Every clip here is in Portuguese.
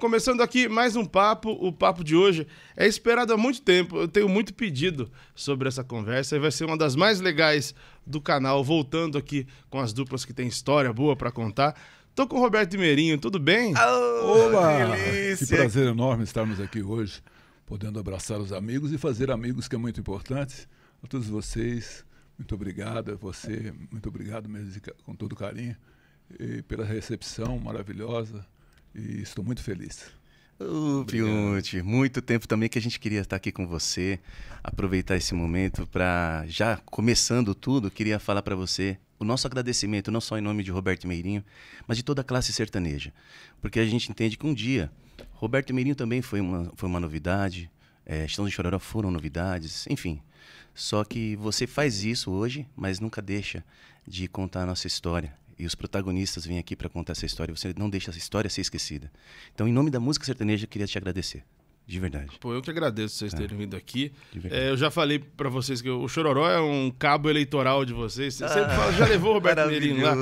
começando aqui mais um papo. O papo de hoje é esperado há muito tempo. Eu tenho muito pedido sobre essa conversa e vai ser uma das mais legais do canal, voltando aqui com as duplas que tem história boa para contar. Tô com o Roberto Imeirinho, tudo bem? Oh, ah, Olá! Que prazer enorme estarmos aqui hoje, podendo abraçar os amigos e fazer amigos, que é muito importante. A todos vocês, muito obrigado. A você, muito obrigado mesmo, com todo carinho, e pela recepção maravilhosa e estou muito feliz. Ô, oh, muito tempo também que a gente queria estar aqui com você, aproveitar esse momento para, já começando tudo, queria falar para você o nosso agradecimento, não só em nome de Roberto Meirinho, mas de toda a classe sertaneja. Porque a gente entende que um dia, Roberto Meirinho também foi uma, foi uma novidade, é, Estão de Chororó foram novidades, enfim. Só que você faz isso hoje, mas nunca deixa de contar a nossa história e os protagonistas vêm aqui para contar essa história. Você não deixa essa história ser esquecida. Então, em nome da música sertaneja, eu queria te agradecer. De verdade. Pô, eu que agradeço vocês terem vindo aqui. É, eu já falei para vocês que o Chororó é um cabo eleitoral de vocês. Você ah, fala, já levou o Roberto Meirinho lá.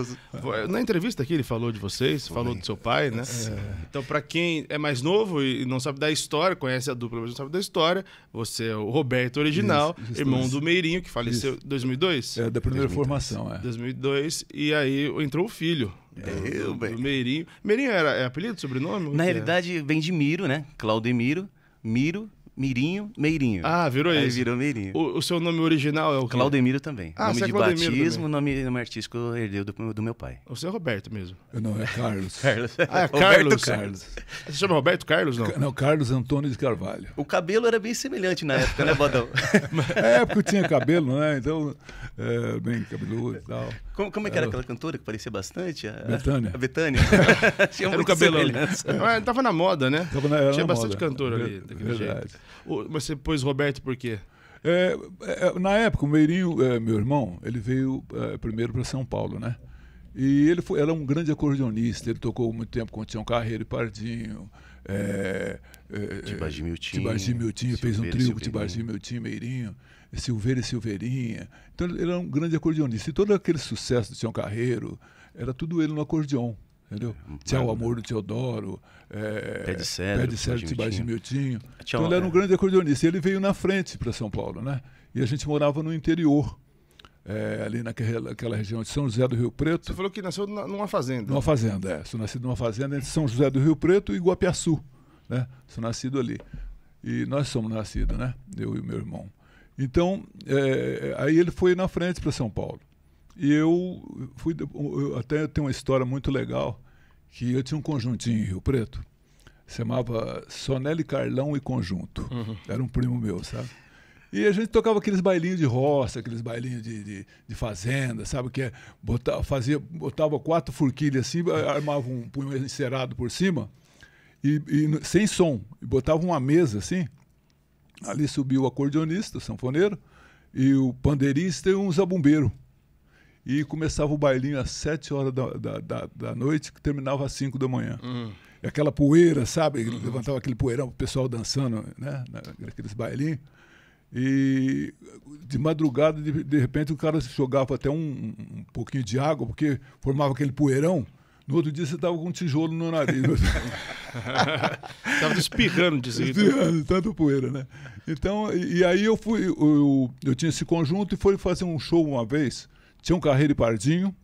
É, na entrevista aqui ele falou de vocês, Foi. falou do seu pai, né? É. Então, para quem é mais novo e não sabe da história, conhece a dupla, mas não sabe da história, você é o Roberto original, isso, isso, irmão isso. do Meirinho, que faleceu em 2002? É, da primeira formação, é. 2002, e aí entrou o filho. É, é, eu, do, do Meirinho. Meirinho era é apelido, sobrenome? Na realidade, vem de Miro, né? Claudemiro. Miro Mirinho, Meirinho. Ah, virou Aí isso. virou Meirinho. O, o seu nome original é o quê? Claudemiro também. Ah, nome você é de Claudemiro batismo, também. nome, nome artístico herdeu do, do meu pai. O seu é Roberto mesmo. Eu não, é Carlos. Carlos. Ah, é Carlos. Roberto Carlos. Você chama Roberto Carlos, não? Não, Carlos Antônio de Carvalho. O cabelo era bem semelhante na época, né, Bodão? É, porque eu tinha cabelo, né? Então, é, bem cabeludo e tal. Como, como é que era aquela cantora que parecia bastante? A A Betânia. Tinha Era um cabelão. Né? tava na moda, né? Tava na- Tinha na bastante moda. cantor ali. Ver- jeito. Verdade. Mas você pôs Roberto por quê? É, é, é, na época, o Meirinho, é, meu irmão, ele veio é, primeiro para São Paulo, né? E ele foi, era um grande acordeonista, ele tocou muito tempo com o Tião Carreiro e Pardinho. É, é, Tibagi Miltinho. Tibagi Miltinho, fez um trio com Tibagi Miltinho, Meirinho, Silveira e Silveirinha. Então ele era um grande acordeonista. E todo aquele sucesso do Tião Carreiro, era tudo ele no acordeon entendeu? É, Tinha é o Amor né? do Teodoro, é, Pé de Sérgio, Pé de Cedro, Miltinho. É, então ele era um grande acordeonista. Ele veio na frente para São Paulo, né? E a gente morava no interior, é, ali naquela, naquela região de São José do Rio Preto. Você falou que nasceu na, numa fazenda. Numa fazenda, é. Sou nascido numa fazenda entre São José do Rio Preto e Guapiaçu, né? Sou nascido ali. E nós somos nascidos, né? Eu e meu irmão. Então, é, aí ele foi na frente para São Paulo. E eu fui eu até tem uma história muito legal que eu tinha um conjuntinho em Rio Preto. Se chamava Sonelli Carlão e Conjunto. Uhum. Era um primo meu, sabe? E a gente tocava aqueles bailinhos de roça, aqueles bailinhos de, de, de fazenda, sabe? Que é, botava, fazia, botava quatro forquilhas assim, armava um punho encerado por cima, e, e, sem som. E botava uma mesa assim. Ali subiu o acordeonista, o sanfoneiro, e o pandeirista e um zabumbeiro e começava o bailinho às 7 horas da, da, da, da noite, que terminava às 5 da manhã. Uhum. Aquela poeira, sabe? Uhum. Levantava aquele poeirão, o pessoal dançando, né? Naqueles bailinhos. E de madrugada, de, de repente, o cara jogava até um, um pouquinho de água, porque formava aquele poeirão. No outro dia você tava com um tijolo no nariz. tava espirrando de Espirrando, tanta poeira, né? Então, e, e aí eu fui, eu, eu, eu, tinha esse conjunto e fui fazer um show uma vez Tião Carreiro e Pardinho,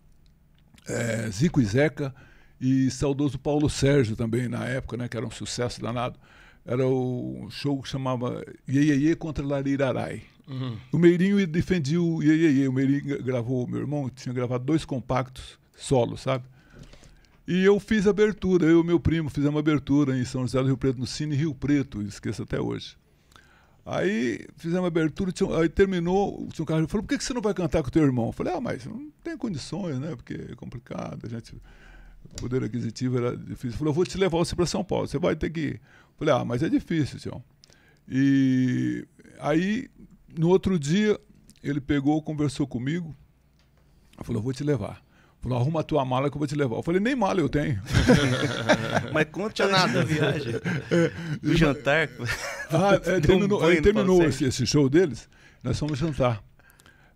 é, Zico e Zeca e saudoso Paulo Sérgio também na época, né, que era um sucesso danado. Era o show que chamava Iê contra Larirarai. Uhum. O Meirinho defendia o Iê O Meirinho gravou, meu irmão tinha gravado dois compactos solo sabe? E eu fiz abertura, eu e meu primo fizemos abertura em São José do Rio Preto, no Cine Rio Preto, esqueço até hoje. Aí fizemos a abertura, aí terminou, o Tim Carlos falou, por que, que você não vai cantar com o teu irmão? Eu falei, ah, mas não tem condições, né? Porque é complicado, a gente, o poder aquisitivo era difícil. Ele falou, eu vou te levar você para São Paulo, você vai ter que ir. Eu falei, ah, mas é difícil, tio. E aí, no outro dia, ele pegou, conversou comigo, falou, eu vou te levar. Falou, arruma a tua mala que eu vou te levar. Eu falei, nem mala eu tenho. Mas conta nada a viagem. É, o jantar. Ah, é, terminou, um terminou esse, esse, show deles, nós fomos jantar.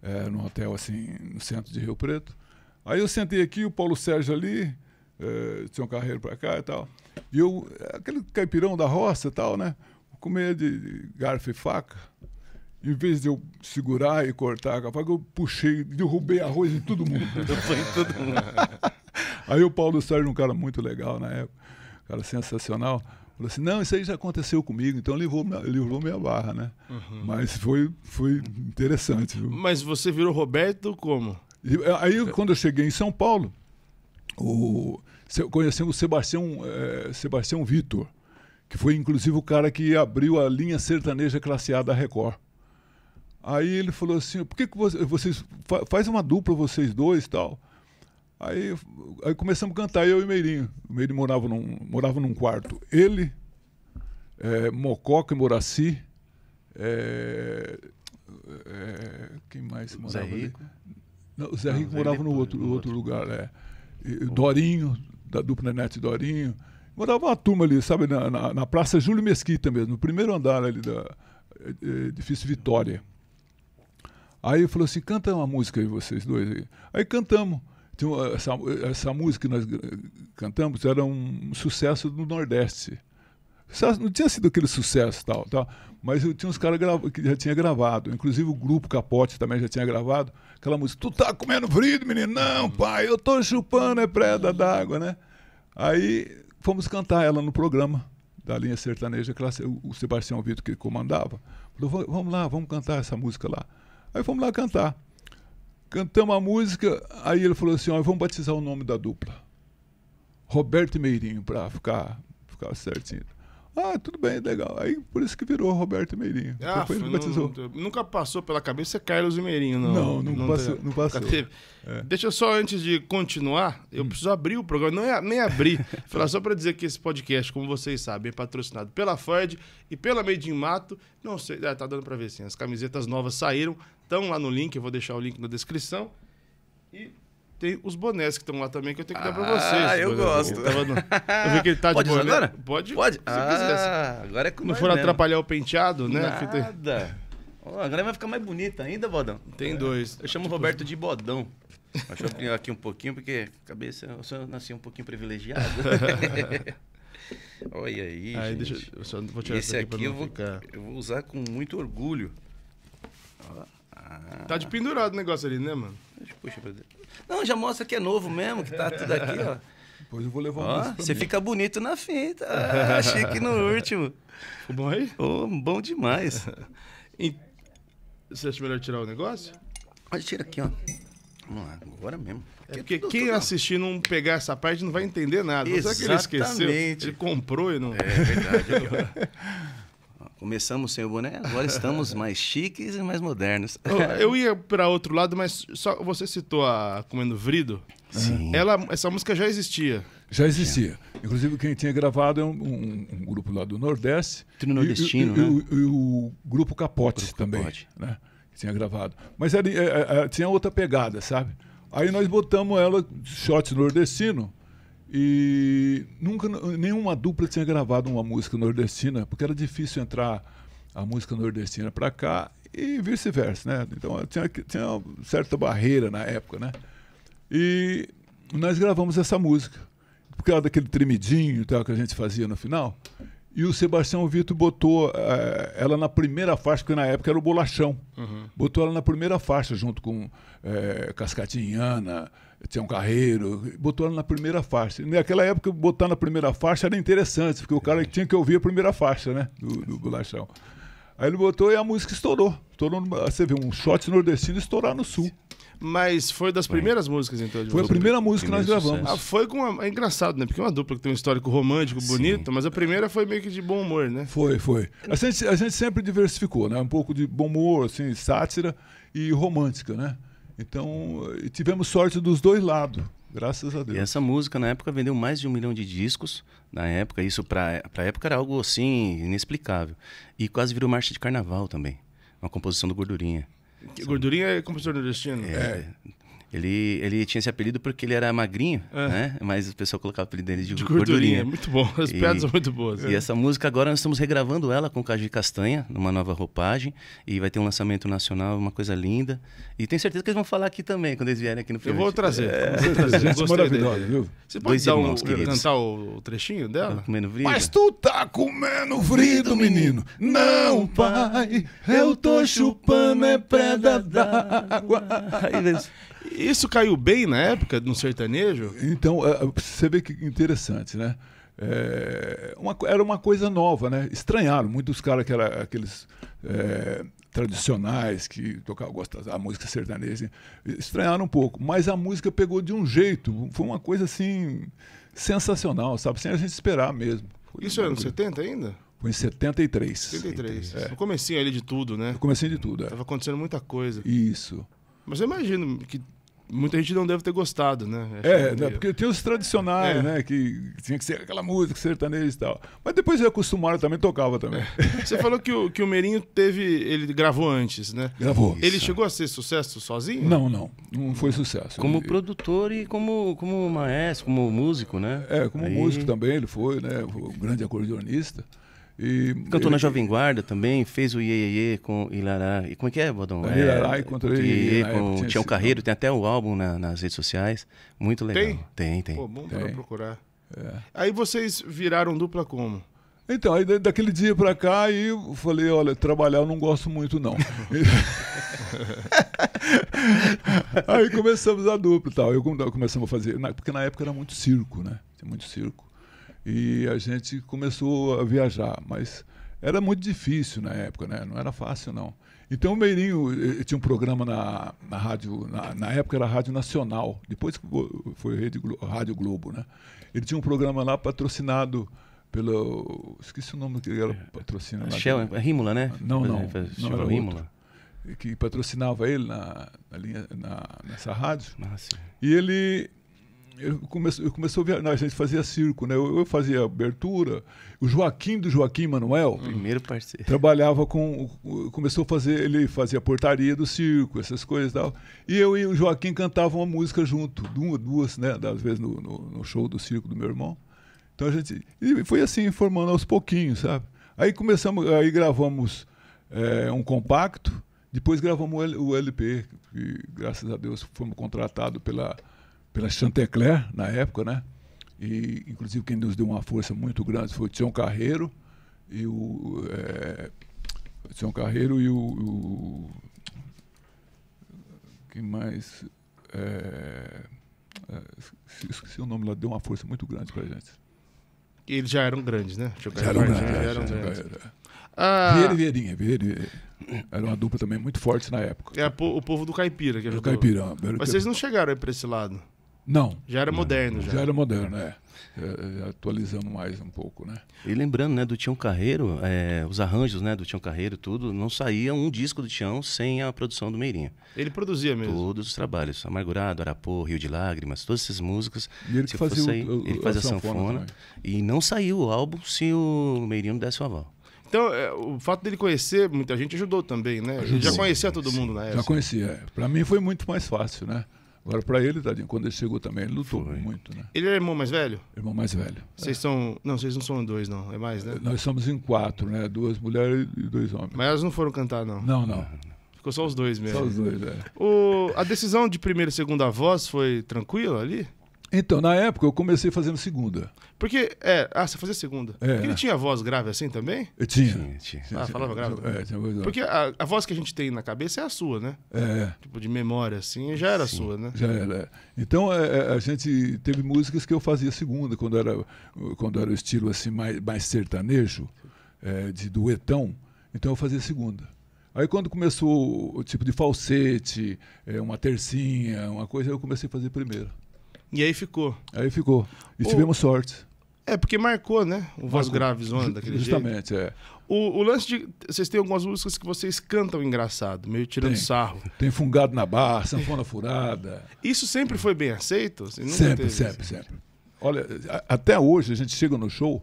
É, num hotel assim, no centro de Rio Preto. Aí eu sentei aqui, o Paulo Sérgio ali, é, tinha um carreiro pra cá e tal. E eu, aquele caipirão da roça e tal, né? Comer de garfo e faca em vez de eu segurar e cortar a faca, eu puxei, derrubei arroz em todo mundo. Aí o Paulo Sérgio, um cara muito legal na época, um cara sensacional, falou assim, não, isso aí já aconteceu comigo, então livrou, livrou minha barra, né? Uhum. Mas foi, foi interessante. Viu? Mas você virou Roberto como? É, aí quando eu cheguei em São Paulo, o, conheci o Sebastião, é, Sebastião Vitor, que foi inclusive o cara que abriu a linha sertaneja classe A da Record. Aí ele falou assim, por que, que vocês faz uma dupla vocês dois tal? Aí, aí começamos a cantar eu e Meirinho. O Meirinho morava num, morava num quarto. Ele, é, Mococa e Moraci, é, é, quem mais morava Zé Rico. ali? Não, o Zé Rico Não, morava no outro, no outro lugar, é. E, Dorinho, da dupla Nete Dorinho. Morava uma turma ali, sabe, na, na, na Praça Júlio Mesquita mesmo, no primeiro andar ali da é, é, Edifício Vitória. Aí ele falou assim: canta uma música aí, vocês dois. Aí, aí cantamos. Então, essa, essa música que nós cantamos era um sucesso do Nordeste. Não tinha sido aquele sucesso tal, tal mas eu tinha uns caras que já tinha gravado. Inclusive o grupo Capote também já tinha gravado. Aquela música, tu tá comendo vrido, menino? Não, pai, eu tô chupando é preda d'água, né? Aí fomos cantar ela no programa da linha sertaneja, o Sebastião Vitor que comandava. Falou, vamos lá, vamos cantar essa música lá. Aí fomos lá cantar. Cantamos a música, aí ele falou assim: ó, vamos batizar o nome da dupla. Roberto e Meirinho, para ficar, ficar certinho. Ah, tudo bem, legal. Aí por isso que virou Roberto Meirinho. Ah, foi, não, batizou. nunca passou pela cabeça é Carlos Meirinho, não. Não, não, passou. Não passou. É. Deixa eu só, antes de continuar, eu hum. preciso abrir o programa. Não é nem abrir. falar só para dizer que esse podcast, como vocês sabem, é patrocinado pela Ford e pela Made in Mato. Não sei, ah, tá dando para ver sim. As camisetas novas saíram, estão lá no link, eu vou deixar o link na descrição. E tem os bonés que estão lá também, que eu tenho que dar pra ah, vocês. Ah, eu gosto. Eu, no... eu vi que ele tá Pode de boné. Agora? Pode? Pode. Se ah, Agora é com Não for mesmo. atrapalhar o penteado, né? Nada. Tem... Oh, vai ficar mais bonita ainda, Bodão. Tem é. dois. Eu chamo o tipo- Roberto de Bodão. Acho que aqui um pouquinho, porque cabeça, eu só nasci um pouquinho privilegiado. Olha aí, aí gente. Deixa, eu só vou tirar esse aqui, aqui eu, vou, eu vou usar com muito orgulho. lá. Tá de pendurado o negócio ali, né, mano? Puxa, pra dentro. Não, já mostra que é novo mesmo, que tá tudo aqui, ó. Depois eu vou levar um. Ó, você fica bonito na fita. Ah, chique no último. Ficou bom aí? Oh, bom demais. E... Você acha melhor tirar o negócio? Pode tirar aqui, ó. Vamos lá, agora mesmo. É porque tudo, quem tudo, assistir não pegar essa parte não vai entender nada. Exatamente. Será que ele esqueceu? Ele comprou e não. É verdade. Começamos sem o boné, agora estamos mais chiques e mais modernos. Eu ia para outro lado, mas só você citou a Comendo Vrido. Sim. Ela, essa música já existia. Já existia. Inclusive, quem tinha gravado é um, um, um, grupo lá do Nordeste. Trio Nordestino, e, e, né? E, e, o, Grupo Capote o grupo também. Capote. Né? Que tinha gravado. Mas era, é, é, é, tinha outra pegada, sabe? Aí nós botamos ela, shot nordestino, e nunca nenhuma dupla tinha gravado uma música nordestina, porque era difícil entrar a música nordestina para cá e vice-versa, né? Então tinha, tinha uma certa barreira na época, né? E nós gravamos essa música, porque era daquele tremidinho tal, que a gente fazia no final. E o Sebastião Vitor botou uh, ela na primeira faixa, porque na época era o Bolachão. Uhum. Botou ela na primeira faixa, junto com uh, eh, Cascatinhana, tinha um carreiro, botou ela na primeira faixa. Naquela época, botar na primeira faixa era interessante, porque o cara tinha que ouvir a primeira faixa, né? Do, do bolachão. Aí ele botou e a música estourou. estourou no, você vê um shot nordestino estourar no sul. Mas foi das primeiras músicas, então? foi a primeira música que nós gravamos. Ah, foi com uma... É engraçado, né? Porque é uma dupla que tem um histórico romântico bonito, Sim. mas a primeira foi meio que de bom humor, né? Foi, foi. A gente, a gente sempre diversificou, né? Um pouco de bom humor, assim, sátira e romântica, né? Então, eh, tivemos sorte dos dois lados, graças a Deus. E essa música, na época, vendeu mais de um milhão de discos. Na época, isso para a época era algo assim, inexplicável. E quase virou marcha de carnaval também. Uma composição do Gordurinha. Gordurinha é compositor do É, é. Ele, ele tinha esse apelido porque ele era magrinho, é. né? Mas o pessoal colocava o apelido dele de, de gordurinha. gordurinha. Muito bom, as e, piadas são muito boas. E é. essa música agora nós estamos regravando ela com o Caju Castanha, numa nova roupagem. E vai ter um lançamento nacional, uma coisa linda. E tenho certeza que eles vão falar aqui também, quando eles vierem aqui no filme. Eu vou trazer. É. Você pode dar irmãos, um, cantar o trechinho dela? Tá comendo vrido. Mas tu tá comendo vrido, menino. Não, pai, eu tô chupando é pedra d'água. Aí isso caiu bem na época no sertanejo? Então, é, é, você vê que interessante, né? É, uma, era uma coisa nova, né? Estranharam muitos caras que eram aqueles é, tradicionais que tocavam gostas a música sertaneja, estranharam um pouco. Mas a música pegou de um jeito, foi uma coisa assim sensacional, sabe? Sem a gente esperar mesmo. Foi Isso era nos 70 ainda? Foi em 73. 73. É. No comecinho ali de tudo, né? No comecinho de tudo, é. Tava acontecendo muita coisa. Isso. Mas eu imagino que muita gente não deve ter gostado, né? é, né, porque tinha os tradicionais, é. né? Que tinha que ser aquela música sertaneja e tal. Mas depois eu acostumaram também, tocava também. É. Você falou que o, que o Merinho teve. Ele gravou antes, né? Gravou. Ele Isso. chegou a ser sucesso sozinho? Não, não. Não foi sucesso. Como ele... produtor e como, como maestro, como músico, né? É, como Aí... músico também ele foi, né? Um grande acordeonista. E Cantou ele... na Jovem Guarda também, fez o Iê com Ilará. E como é que é, Bodão? É, Ilará encontrei. Iê com Tião Carreiro, tem até o álbum na, nas redes sociais. Muito legal. Tem? Tem, tem. Pô, bom para procurar. É. Aí vocês viraram dupla como? Então, aí daquele dia para cá, aí eu falei, olha, trabalhar eu não gosto muito, não. aí começamos a dupla e tal. Eu começamos a fazer, porque na época era muito circo, né? Tinha muito circo e a gente começou a viajar, mas era muito difícil na época, né? Não era fácil não. Então o Meirinho eh, eh, tinha um programa na, na rádio, na, na, época era Rádio Nacional, depois foi Rede Globo, Rádio Globo, né? Ele tinha um programa lá patrocinado pelo esqueci o nome que era é, patrocina lá. é Rímula, né? Não, é, não. não, não era Rímula. Que patrocinava ele na, na linha, nessa rádio. Nossa. Ah, e ele eu comecei, eu comecei a viajar, a gente fazia circo, né? Eu, eu, fazia abertura. O Joaquim do Joaquim Manuel. Hum. Primeiro parceiro. Trabalhava com. Começou a fazer. Ele fazia portaria do circo, essas coisas e tal. E eu e o Joaquim cantavam uma música junto, duas, duas né? Às vezes no, no, no show do circo do meu irmão. Então a gente. E foi assim, formando aos pouquinhos, sabe? Aí começamos. Aí gravamos é, um compacto. Depois gravamos o LP, que graças a Deus fomos contratados pela pela Chantecler, na época, né? E, inclusive, quem nos deu uma força muito grande foi o Tião Carreiro e o. É, o Tião Carreiro e o. o quem mais. É, é, esqueci o nome lá, deu uma força muito grande pra gente. Eles já eram grandes, né? Já eram grandes. Já eram grandes. Ah. Vieira e Vieirinha, Vieira e Era uma dupla também muito forte na época. É o povo do Caipira que ajudou. Do Caipira. Mas vocês não chegaram aí pra esse lado? Não. Já era não, moderno. Já. já era moderno, é. é. É, atualizando mais um pouco, né? E lembrando, né, do Tião Carreiro, é, os arranjos, né, do Tião Carreiro, tudo, não saía um disco do Tião sem a produção do Meirinha. Ele produzia mesmo. Todos os trabalhos, Amargurado, Arapô, Rio de Lágrimas, todas essas músicas. E ele que fazia, sair, o, ele fazia a, sanfona. sanfona e não saiu o álbum se o Meirinho não desse o aval. Então, é, o fato dele conhecer muita gente ajudou também, né? Ajudou. Já conhecia todo mundo sim, na época. Já conhecia. É. Para mim foi muito mais fácil, né? Agora, para ele, tadinho, quando ele chegou também, ele lutou Foi. muito, né? Ele é irmão mais velho? Irmão mais velho. Vocês é. são. Não, vocês não são dois, não. É mais, né? Nós somos em quatro, né? Duas mulheres e dois homens. Mas elas não foram cantar, não? Não, não. Ficou só os dois mesmo. Só os dois, é. O... A decisão de primeira e segunda voz foi tranquila ali? Então, na época, eu comecei fazendo segunda. Porque, é, ah, você fazia segunda. É. Porque ele tinha voz grave assim também? Eu tinha. Tinha, tinha. Ah, falava grave? É, tinha voz grave. Porque a, a, voz que a gente tem na cabeça é a sua, né? É. Tipo, de memória, assim, já era Sim. sua, né? Já era. É. Então, é, é, a gente teve músicas que eu fazia segunda, quando era, quando era o estilo, assim, mais, mais sertanejo, é, de duetão. Então, eu fazia segunda. Aí quando começou o tipo de falsete, é, uma tercinha, uma coisa, eu comecei a fazer primeira. E aí ficou. Aí ficou. E o... tivemos sorte. É, porque marcou, né? O voz grave zona daquele Justamente, jeito. é. O, o, lance de. Vocês têm algumas músicas que vocês cantam engraçado, meio tirando tem, sarro. Tem fungado na barra, sanfona furada. Isso sempre foi bem aceito? Assim, sempre, sempre, isso. Assim? sempre. Olha, a, até hoje a gente chega no show,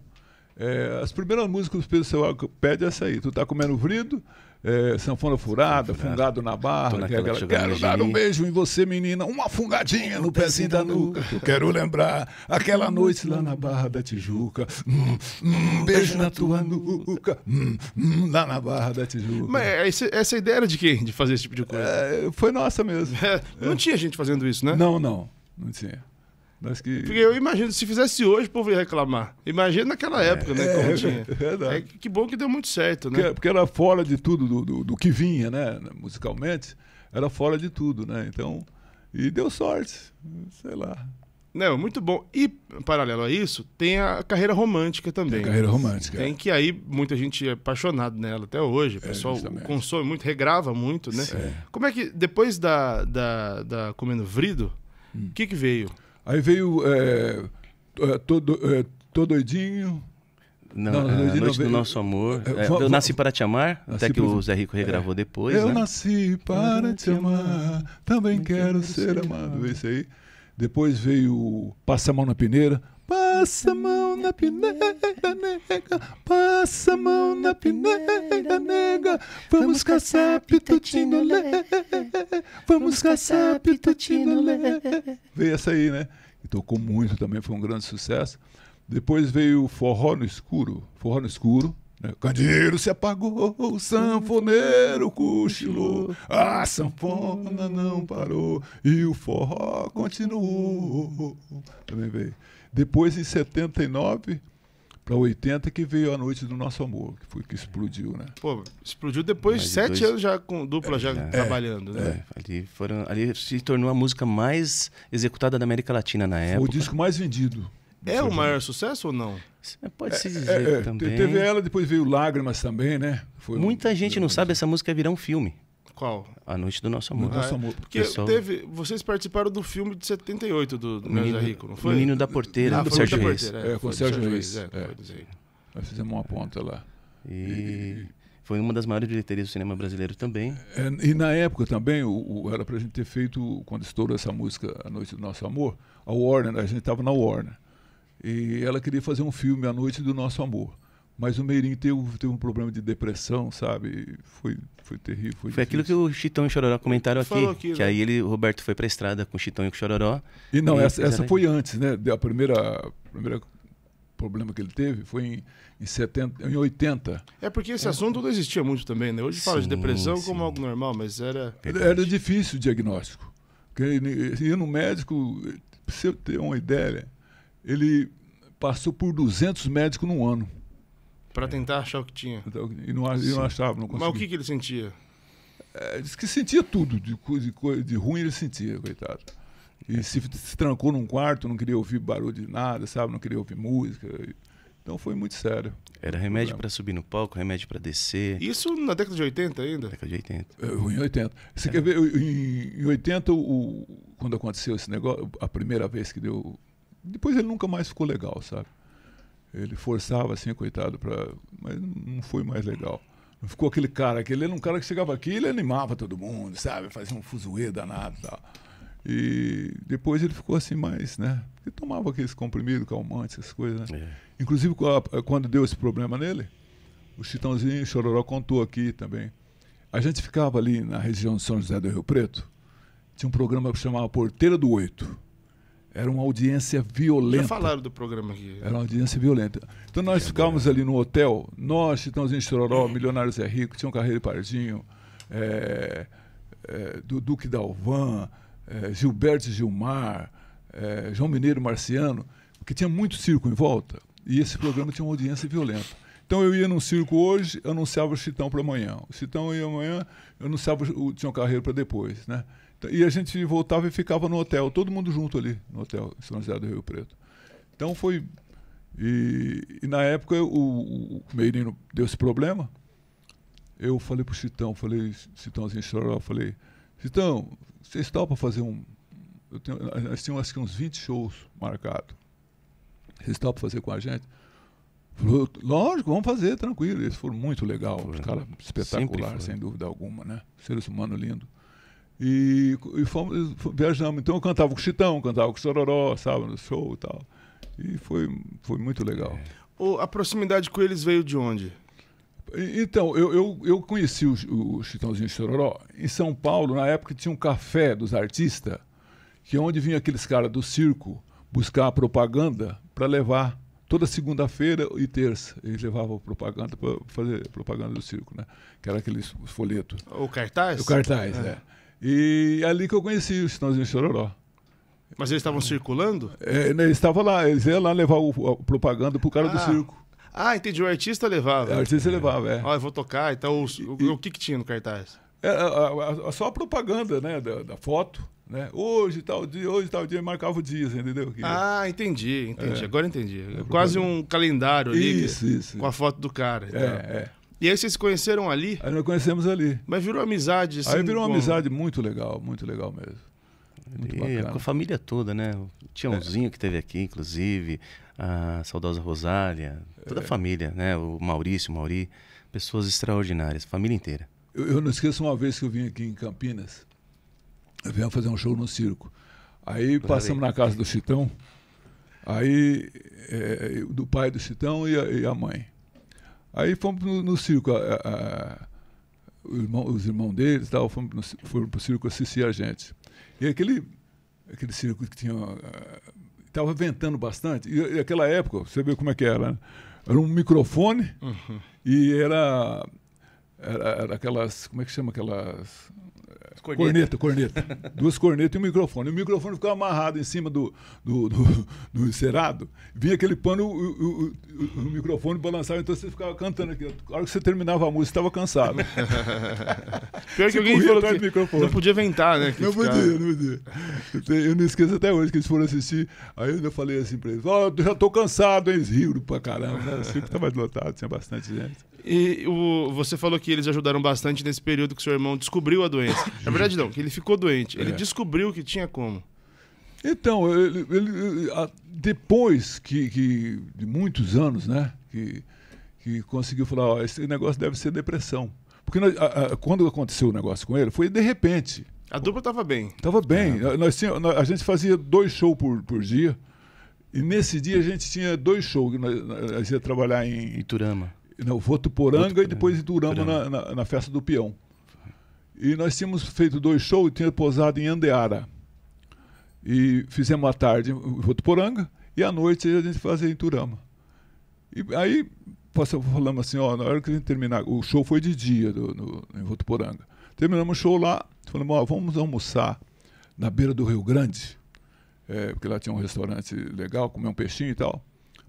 é, as primeiras músicas que o pessoal pede é essa aí. Tu tá comendo vrido, é, sanfona furada, fungado na barra. Que é aquela, quero dar um beijo em você, menina, uma fungadinha no pezinho da nuca. eu quero lembrar aquela noite lá na Barra da Tijuca. Hum, hum, beijo na tua nuca, hum, hum, lá na Barra da Tijuca. Mas é, essa ideia era de quem? De fazer esse tipo de coisa? É, foi nossa mesmo. É, não tinha gente fazendo isso, né? Não, não. Não tinha que... Porque eu imagino, se fizesse hoje, o povo ia reclamar. Imagina naquela é, época, né? Como é tinha. é, que bom que deu muito certo, né? Porque, porque era fora de tudo do, do, do, que vinha, né? Musicalmente, era fora de tudo, né? Então, e deu sorte, sei lá. Não, muito bom. E, paralelo a isso, tem a carreira romântica também. Tem a carreira romântica. Tem é. que aí muita gente é apaixonado nela até hoje. O é, pessoal é, consome muito, regrava muito, né? Sim. Como é que, depois da, da, da Comendo Vrido, hum. o hum. que que veio? Aí veio é, é todo, é, Tô Doidinho. Não, não, é, noite não veio. do nosso amor. É, é eu nasci para te amar, até que o Zé Rico regravou é. depois. Eu né? nasci para te amar, também quero, quero ser amado. Esse aí. Depois veio Passa a Mão na Peneira. Passa a mão na pinega, nega. Passa a mão na pinega, nega. Vamos caçar pitutino lé. Vamos caçar pitutino lé. Veio essa aí, né? E tocou muito também, foi um grande sucesso. Depois veio o Forró no Escuro. Forró no Escuro. Né? Candeeiro se apagou, o sanfoneiro cochilou, a sanfona não parou e o forró continuou. Também veio. Depois, em 79 para 80, que veio a noite do nosso amor, que foi que explodiu, né? Pô, explodiu depois de sete dois... anos já com dupla, é, já é, né? trabalhando, né? é, né? ali, foram, ali se tornou a música mais executada da América Latina na época. Foi o disco mais vendido. É o maior sucesso ou não? É, pode é, se é, dizer também. Teve ela, depois veio Lágrimas também, né? Foi Muita um... gente não sabe, essa música virar um filme. Qual? A Noite do Nosso Amor. Do nosso amor. Porque Pessoal... teve, vocês participaram do filme de 78 do, Menino, Rico, não foi? Menino da Porteira, ah, do Sérgio Reis. É, é, com o Sérgio Reis. É, é. Nós fizemos uma ponta lá. E foi uma das maiores bilheterias do cinema brasileiro também. É, e na época também, o, o era para a gente ter feito, quando estourou essa música A Noite do Nosso Amor, a Warner, né, a gente estava na Warner. E ela queria fazer um filme A Noite do Nosso Amor. Mas o Meirinho teve, teve um problema de depressão, sabe? Foi, foi terrível. Foi, foi aquilo que o Chitão e o Chororó comentaram aqui. que né? aí ele, o Roberto foi pra estrada com o Chitão e com o Chororó. E não, e essa, essa foi antes, né? A primeira, primeira problema que ele teve foi em, em, 70, em 80. É porque esse assunto não existia muito também, né? Hoje sim, fala de depressão sim. como algo normal, mas era. Verdade. Era difícil o diagnóstico. Ia no médico, pra você ter uma ideia, ele passou por 200 médicos num ano. Para é. tentar achar o que tinha. Então, e não, e não achava, não conseguia. Mas o que, que ele sentia? É, diz que sentia tudo, de, de, de ruim ele sentia, coitado. E é. se, se, trancou num quarto, não queria ouvir barulho de nada, sabe? Não queria ouvir música. Então foi muito sério. Era remédio para subir no palco, remédio para descer. Isso na década de 80 ainda? Década de 80. É, eu, em 80. Você é. quer ver? Em, em 80, o, quando aconteceu esse negócio, a primeira vez que deu. Depois ele nunca mais ficou legal, sabe? Ele forçava assim, coitado, para, mas não foi mais legal. Não ficou aquele cara aquele ele era um cara que chegava aqui, ele animava todo mundo, sabe, fazia um fuzuê danado, tal. E depois ele ficou assim mais, né? Ele tomava aqueles comprimidos, calmantes, essas coisas, né? É. Inclusive eh, quando deu esse problema nele, o Chitãozinho o Chororó contou aqui também. A gente ficava ali na região de São José do Rio Preto, tinha um programa que chamava Porteira do Oito. Era uma audiência violenta. Já falaram do programa aqui. Era uma audiência violenta. Então nós é, ficávamos é. ali no hotel, nós, Chitãozinho Chororó, Milionários é Rico, Tião Carreiro Pardinho, é, é do Duque Dalvan, é, Gilberto Gilmar, é, João Mineiro Marciano, porque tinha muito circo em volta e esse programa tinha uma audiência violenta. Então eu ia num circo hoje, anunciava o Chitão para amanhã. O Chitão ia amanhã, eu anunciava o Tião Carreiro para depois, né? E a gente voltava e ficava no hotel, todo mundo junto ali, no hotel, em São José do Rio Preto. Então foi. E, e na época o, o Meirino deu esse problema. Eu falei pro Chitão, falei, Chitãozinho Choró, falei, Chitão, vocês está para fazer um. Eu tenho, nós tínhamos acho que uns 20 shows marcados. Vocês está para fazer com a gente? Falou, lógico, vamos fazer, tranquilo. Eles foram muito legal, os caras espetacular, sem dúvida alguma, né? Seres humano lindo. E, e fomos, viajamos. Então eu cantava com o Chitão, cantava com o Sororó, sabe, no show e tal. E foi, foi muito legal. É. a proximidade com eles veio de onde? Então, eu, eu, eu conheci o, o Chitãozinho Chororó em São Paulo, na época tinha um café dos artistas, que é onde vinha aqueles caras do circo buscar a propaganda para levar toda segunda-feira e terça. Eles levavam propaganda para fazer propaganda do circo, né? Que era aqueles folhetos. O cartaz? O cartaz, é. é. E é ali que eu conheci o Sinãozinho Chororó. Mas eles estavam circulando? É, né, eles estavam lá, eles iam lá levar o, a propaganda pro cara ah. do circo. Ah, entendi. O artista levava. É, o artista levava, é. Ó, ah, eu vou tocar, então e, o, o, que, que tinha no cartaz? É, a, a, só a propaganda, né? Da, da, foto, né? Hoje, tal dia, hoje, tal dia, marcava o dia, entendeu? Que, ah, entendi, entendi. É. Agora entendi. É Quase um calendário ali. Isso, isso. Com a foto do cara. Então. É, é. E aí vocês se conheceram ali? Aí nós conhecemos ali. Mas virou amizade. Assim, aí virou uma como... amizade muito legal, muito legal mesmo. Muito e, com a família toda, né? O Tiãozinho é. que teve aqui, inclusive, a saudosa Rosália, toda é. a família, né? O Maurício, o Mauri, pessoas extraordinárias, família inteira. Eu, eu, não esqueço uma vez que eu vim aqui em Campinas, eu vim fazer um show no circo. Aí passamos na casa do Chitão, aí é, do pai do Chitão e a, e a mãe. Aí fomos no, no circo. A, a, os irmãos deles tal, foram, no, foram para o circo assistir a gente. E aquele, aquele circo que tinha. Estava ventando bastante. E, e aquela época, você vê como é que era. Né? Era um microfone uhum. e era, era, era aquelas. Como é que chama aquelas Corneta, corneta. Duas cornetas e um microfone. O microfone ficava amarrado em cima do, do, do, do encerado. Vinha aquele pano, o, o, o, o, microfone balançava, então você ficava cantando aqui. A hora que você terminava a música, estava cansado. Pior que alguém falou que microfone. não podia ventar, né? Não ficar... podia, não podia. Eu não esqueço até hoje que eles foram assistir. Aí eu falei assim para eles, ó, oh, já tô cansado, hein? Eles pra caramba. Né? sempre O circo tava lotado, tinha bastante gente. E o, você falou que eles ajudaram bastante nesse período que seu irmão descobriu a doença. Na verdade, não, que ele ficou doente. Ele é. descobriu que tinha como. Então, ele, ele, depois que, que, de muitos anos, né, que, que conseguiu falar, ó, esse negócio deve ser depressão. Porque nós, a, a, quando aconteceu o negócio com ele, foi de repente. A dupla estava bem. Estava bem. É. Nós, a gente fazia dois shows por, por dia. E nesse dia a gente tinha dois shows. Nós, nós ia trabalhar em. Iturama. Não, né, foi Tuporanga Votuporanga. e depois Iturama na, na, na, festa do peão. E nós tínhamos feito dois shows e tinha posado em Andeara. E fizemos à tarde em Votuporanga e à noite a gente fazia em Turama. E aí falamos assim, ó, na hora que a gente terminar, o show foi de dia do, no, em Votuporanga. Terminamos o show lá, falamos, ó, vamos almoçar na beira do Rio Grande, é, porque lá tinha um restaurante legal, comer um peixinho e tal.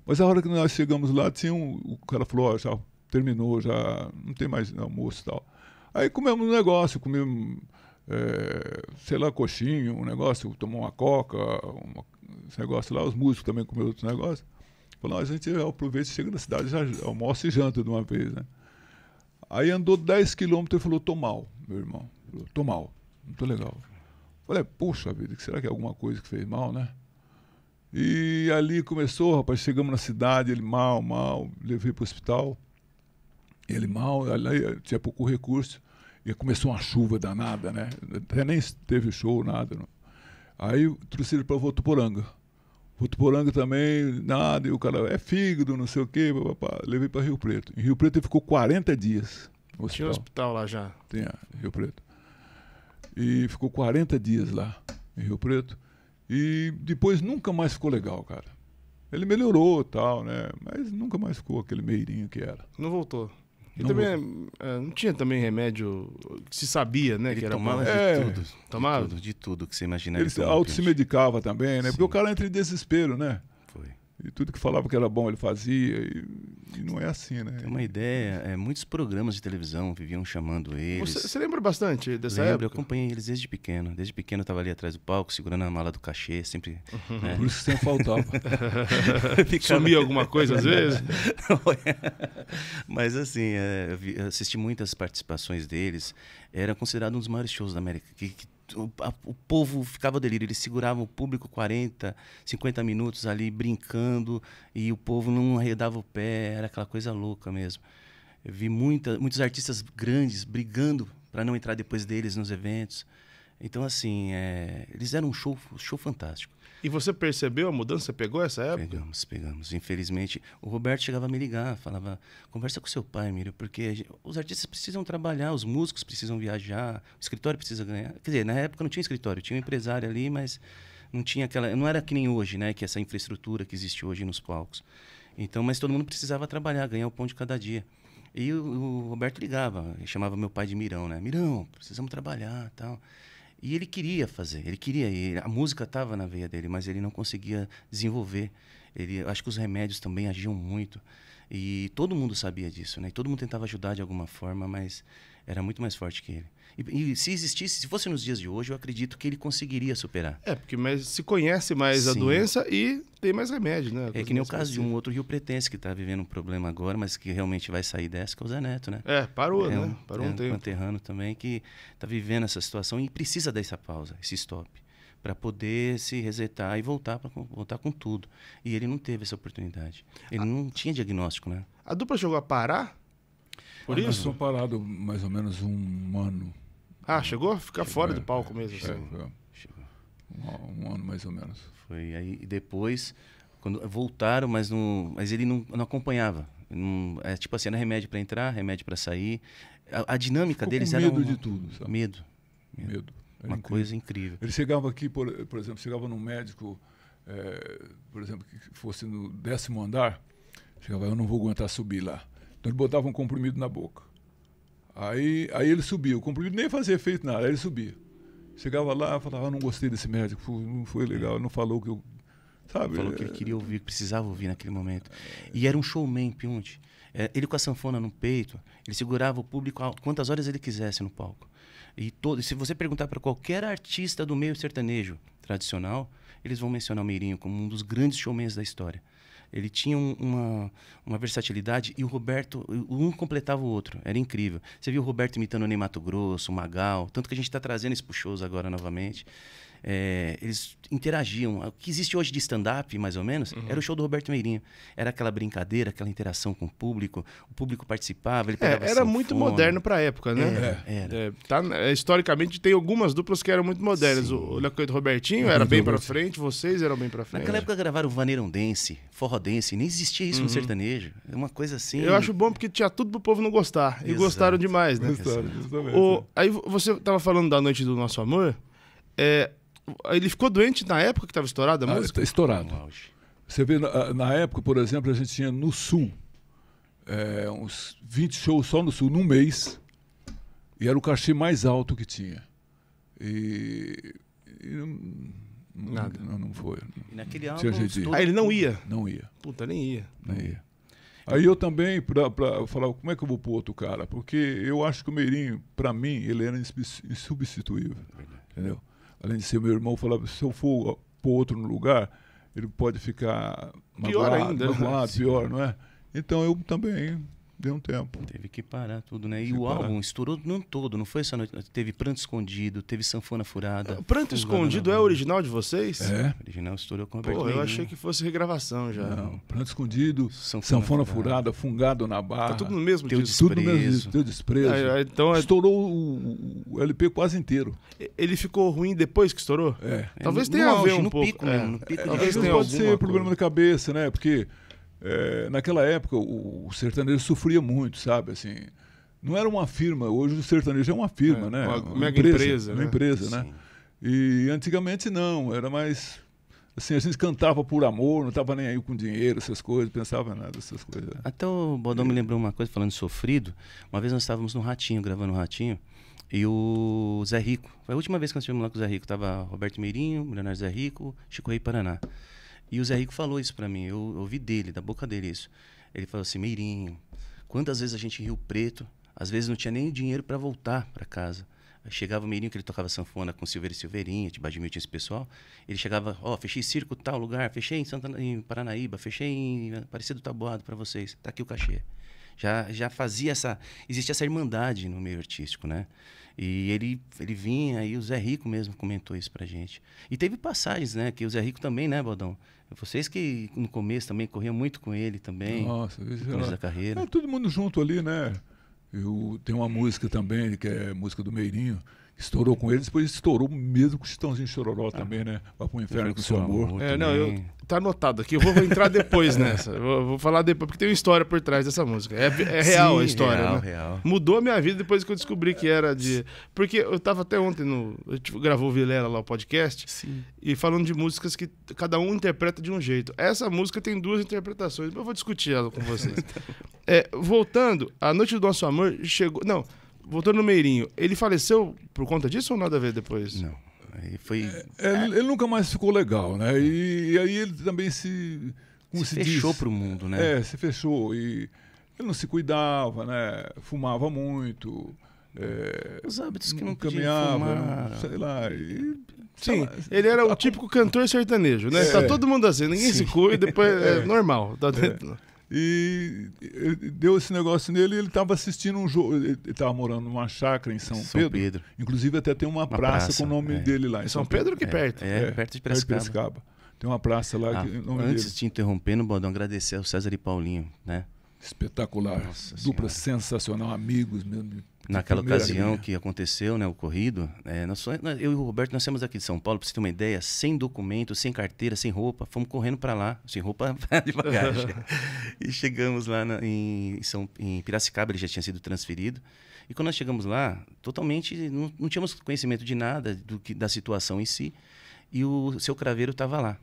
Mas a hora que nós chegamos lá, tinha um, o cara falou, ó, já terminou, já não tem mais almoço e tal. Aí comemos um negócio, comemos, é, sei lá, coxinho, um negócio, tomou uma coca, um negócio lá, os músicos também comeram outro negócio. Falou, a gente aproveita, chega na cidade, já almoça e janta de uma vez, né? Aí andou 10 quilômetros e falou, tô mal, meu irmão. Falou, tô mal, não tô legal. Falei, puxa vida, será que é alguma coisa que fez mal, né? E ali começou, rapaz, chegamos na cidade, ele mal, mal, levei para o hospital. Ele mal, ali, eh, tinha pouco recurso. E começou uma chuva danada, né? Até nem teve show, nada. Não. Aí trouxe ele para Votuporanga. Votuporanga também, nada. E o cara, é fígado, não sei o quê. Levei para Rio Preto. Em Rio Preto ele ficou 40 dias. No hospital. Tinha um hospital lá já? Tinha, Rio Preto. E ficou 40 dias lá, em Rio Preto. E depois nunca mais ficou legal, cara. Ele melhorou tal, né? Mas nunca mais ficou aquele meirinho que era. Não voltou. E não também voltou. É, não tinha também remédio que se sabia, né? Ele que era tomava é. de é, tudo. Tomava? De tudo, de tudo que você imaginaria. Ele, ele auto se medicava também, né? Sim. Porque o cara entra em desespero, né? E tudo que falava que era bom ele fazia. E, e não é assim, né? Tem uma ideia. É, muitos programas de televisão viviam chamando eles. Você, você lembra bastante dessa Lembro, época? Eu acompanhei eles desde pequeno. Desde pequeno eu estava ali atrás do palco, segurando a mala do cachê, sempre. Uhum. Né? Por isso sempre faltava. Ficava... Sumia alguma coisa às vezes? Mas assim, é, assisti muitas participações deles. Era considerado um dos maiores shows da América. Que, que o, o povo ficava delírio, eles seguravam o público 40, 50 minutos ali brincando e o povo não arredava o pé, era aquela coisa louca mesmo. Eu vi muita, muitos artistas grandes brigando para não entrar depois deles nos eventos. Então, assim, é, eles eram um show, show fantástico. E você percebeu a mudança? Você pegou essa época? Pegamos, pegamos. Infelizmente, o Roberto chegava a me ligar, falava: conversa com seu pai, Emílio, porque os artistas precisam trabalhar, os músicos precisam viajar, o escritório precisa ganhar. Quer dizer, na época não tinha escritório, tinha um empresário ali, mas não tinha aquela. Não era que nem hoje, né? Que essa infraestrutura que existe hoje nos palcos. Então, mas todo mundo precisava trabalhar, ganhar o pão de cada dia. E o, o Roberto ligava, chamava meu pai de Mirão, né? Mirão, precisamos trabalhar tal. E ele queria fazer, ele queria ir. A música estava na veia dele, mas ele não conseguia desenvolver. Ele, acho que os remédios também agiam muito. E todo mundo sabia disso, né? E todo mundo tentava ajudar de alguma forma, mas era muito mais forte que ele. E, e, se existisse, se fosse nos dias de hoje, eu acredito que ele conseguiria superar. É, porque mas se conhece mais Sim. a doença e tem mais remédio, né? É que nem o caso de um outro rio pretense que está vivendo um problema agora, mas que realmente vai sair dessa, que é o Zé Neto, né? É, parou, é né? Um, parou é um, é um tempo. conterrâneo também que está vivendo essa situação e precisa dessa pausa, esse stop para poder se resetar e voltar para voltar com tudo. E ele não teve essa oportunidade. Ele a... não tinha diagnóstico, né? A dupla chegou a parar por isso? Nós parado mais ou menos um ano. Ah, chegou a ficar chegou, fora é, do palco mesmo? Chegou, assim. Chegou. Um, um, ano mais ou menos. Foi aí depois, quando voltaram, mas, não, mas ele não, não acompanhava. Não, é, tipo assim, era remédio para entrar, remédio para sair. A, a dinâmica Ficou deles medo era. Medo de tudo, sabe? Medo. Medo. medo. Uma incrível. coisa incrível. Ele chegava aqui, por, por exemplo, chegava num médico, é, por exemplo, que fosse no décimo andar, chegava, eu não vou aguentar subir lá. Então ele botava um comprimido na boca. Aí, aí ele subia. O comprimido nem fazia efeito nada, aí ele subia. Chegava lá, falava, não gostei desse médico, não foi legal, não falou que eu. Sabe? Falou que ele queria ouvir, que precisava ouvir naquele momento. E era um showman, Piunte. É, ele com a sanfona no peito, ele segurava o público quantas horas ele quisesse no palco. E todo, se você perguntar para qualquer artista do meio sertanejo tradicional, eles vão mencionar o Meirinho como um dos grandes showmans da história. Ele tinha uma, uma versatilidade e o Roberto, um completava o outro. Era incrível. Você viu o Roberto imitando o Ney Mato Grosso, o Magal, tanto que a gente está trazendo esse puxoso agora novamente. É, eles interagiam. O que existe hoje de stand-up, mais ou menos, uhum. era o show do Roberto Meirinho. Era aquela brincadeira, aquela interação com o público. O público participava, ele é, pegava é, Era muito fome. moderno para a época, né? Era, é. era. É, tá, é, historicamente, tem algumas duplas que eram muito modernas. Sim. O do Robertinho era uhum. bem para frente, vocês eram bem para frente. Naquela época gravaram vaneirãodense, forrodense. Nem existia isso uhum. no sertanejo. É uma coisa assim... Eu acho bom porque tinha tudo para o povo não gostar. Exato. E gostaram demais, né? Gostaram, o, aí você tava falando da Noite do Nosso Amor. É, ele ficou doente na época que estava estourada a ah, tá Estourado. Você vê, na, na, época, por exemplo, a gente tinha no Sul é, uns 20 shows só no Sul, num mês, e era o cachê mais alto que tinha. E. e Nada. Não, não foi. E naquele ano. Todo... Ah, ele não ia? Não ia. Puta, nem ia. Nem ia. Aí eu também, para falar, como é que eu vou pôr outro cara? Porque eu acho que o Meirinho, para mim, ele era insubstituível. Entendeu? além de ser meu irmão, falava: se eu for para outro lugar, ele pode ficar magoado, pior ainda. Né? Magoado, pior, não é? Então eu também deu um tempo. Teve que parar tudo, né? E o álbum estourou no todo, não foi essa noite? Teve Pranto Escondido, teve Sanfona Furada. É, Pranto Escondido é original de vocês? É. O original estourou com a Pô, eu achei né? que fosse regravação já. Não, Pranto Escondido, Sanfona, Sanfona Furada, Fungado na Barra. Tá tudo no mesmo teu disco. Tudo no mesmo teu desprezo. Ah, então, é- estourou o, o, LP quase inteiro. Ele ficou ruim depois que estourou? É. Talvez tenha no, a ver um pouco. Pico, é. no pico é. Talvez tenha pode ser problema de cabeça, né? Porque... É, naquela época, o, o, sertanejo sofria muito, sabe? Assim, não era uma firma, hoje o sertanejo é uma firma, é, né? Uma, uma mega empresa, empresa, né? Uma empresa, né? Sim. né? E antigamente não, era mais assim, a gente cantava por amor, não estava nem aí com dinheiro, essas coisas, pensava nada essas coisas. Né? Até o Bodão é. me lembrou uma coisa, falando de sofrido. Uma vez nós estávamos no Ratinho, gravando o Ratinho, e o Zé Rico, foi a última vez que nós estivemos lá com o Zé Rico, estava Roberto Meirinho, Milionário Zé Rico, Chico Rei Paraná. E o Zé Rico falou isso para mim, eu, ouvi dele, da boca dele isso. Ele falou assim: Meirinho, quantas vezes a gente em Rio Preto, às vezes não tinha nem dinheiro para voltar para casa. Aí chegava o Meirinho, que ele tocava sanfona com Silveira e Silveirinha, de Badimil tinha esse pessoal. Ele chegava: Ó, oh, fechei circo tal lugar, fechei em, Santa, em Paranaíba, fechei em Aparecido Taboado para vocês, tá aqui o cachê já, já fazia essa. Existia essa irmandade no meio artístico, né? E ele, ele vinha, e o Zé Rico mesmo comentou isso pra gente. E teve passagens, né? Que o Zé Rico também, né, Bodão? Vocês que no começo também corriam muito com ele também. Nossa, isso no da carreira. É, todo mundo junto ali, né? Eu tenho uma música também, que é música do Meirinho, estourou com ele, depois estourou mesmo com o Chitãozinho Chororó ah, também, né? Vai pro inferno com o seu amor. amor é, não, eu, tá anotado aqui, eu vou, vou entrar depois nessa. Vou, vou, falar depois, porque tem uma história por trás dessa música. É, é real Sim, a história, real, né? real. Mudou a minha vida depois que eu descobri que era de... Porque eu tava até ontem no... A gente gravou o Vilela lá, o podcast, Sim. e falando de músicas que cada um interpreta de um jeito. Essa música tem duas interpretações, mas eu vou discutir ela com vocês. É, voltando, A Noite do Nosso Amor chegou... Não voltando no Meirinho, ele faleceu por conta disso ou nada a ver depois? Não. Aí foi... É, é, Ele, ele, nunca mais ficou legal, né? E, e aí ele também se. Como se, se fechou para o mundo, né? É, se fechou. E ele não se cuidava, né? Fumava muito. É, Os hábitos que não caminhava, fumar, sei lá. E, Sim, lá. ele era o típico cantor sertanejo, né? Tá é. Tá todo mundo assim, ninguém Sim. se cuida, depois é, é. normal. Tá é. dentro. E deu esse negócio nele ele estava assistindo um jogo. Ele estava morando numa chácara em São, São Pedro. Pedro. Inclusive até tem uma, uma praça, praça, com o nome é. dele lá. Em é São, São Pedro, Pedro que é, perto. É, é, perto de Piracicaba. Perto de Tem uma praça lá ah, que não Antes dele. de no Bodão, agradecer ao César e Paulinho, né? Espetacular. Nossa Dupla sensacional, amigos mesmo, Naquela ocasião linha. que aconteceu, né, ocorrido, é, nós, eu e o Roberto, nós temos aqui de São Paulo, para você ter uma ideia, sem documento, sem carteira, sem roupa, fomos correndo para lá, sem roupa de bagagem. e chegamos lá na, em, São, em Piracicaba, ele já tinha sido transferido. E quando nós chegamos lá, totalmente, não, não tínhamos conhecimento de nada do que, da situação em si, e o seu craveiro estava lá.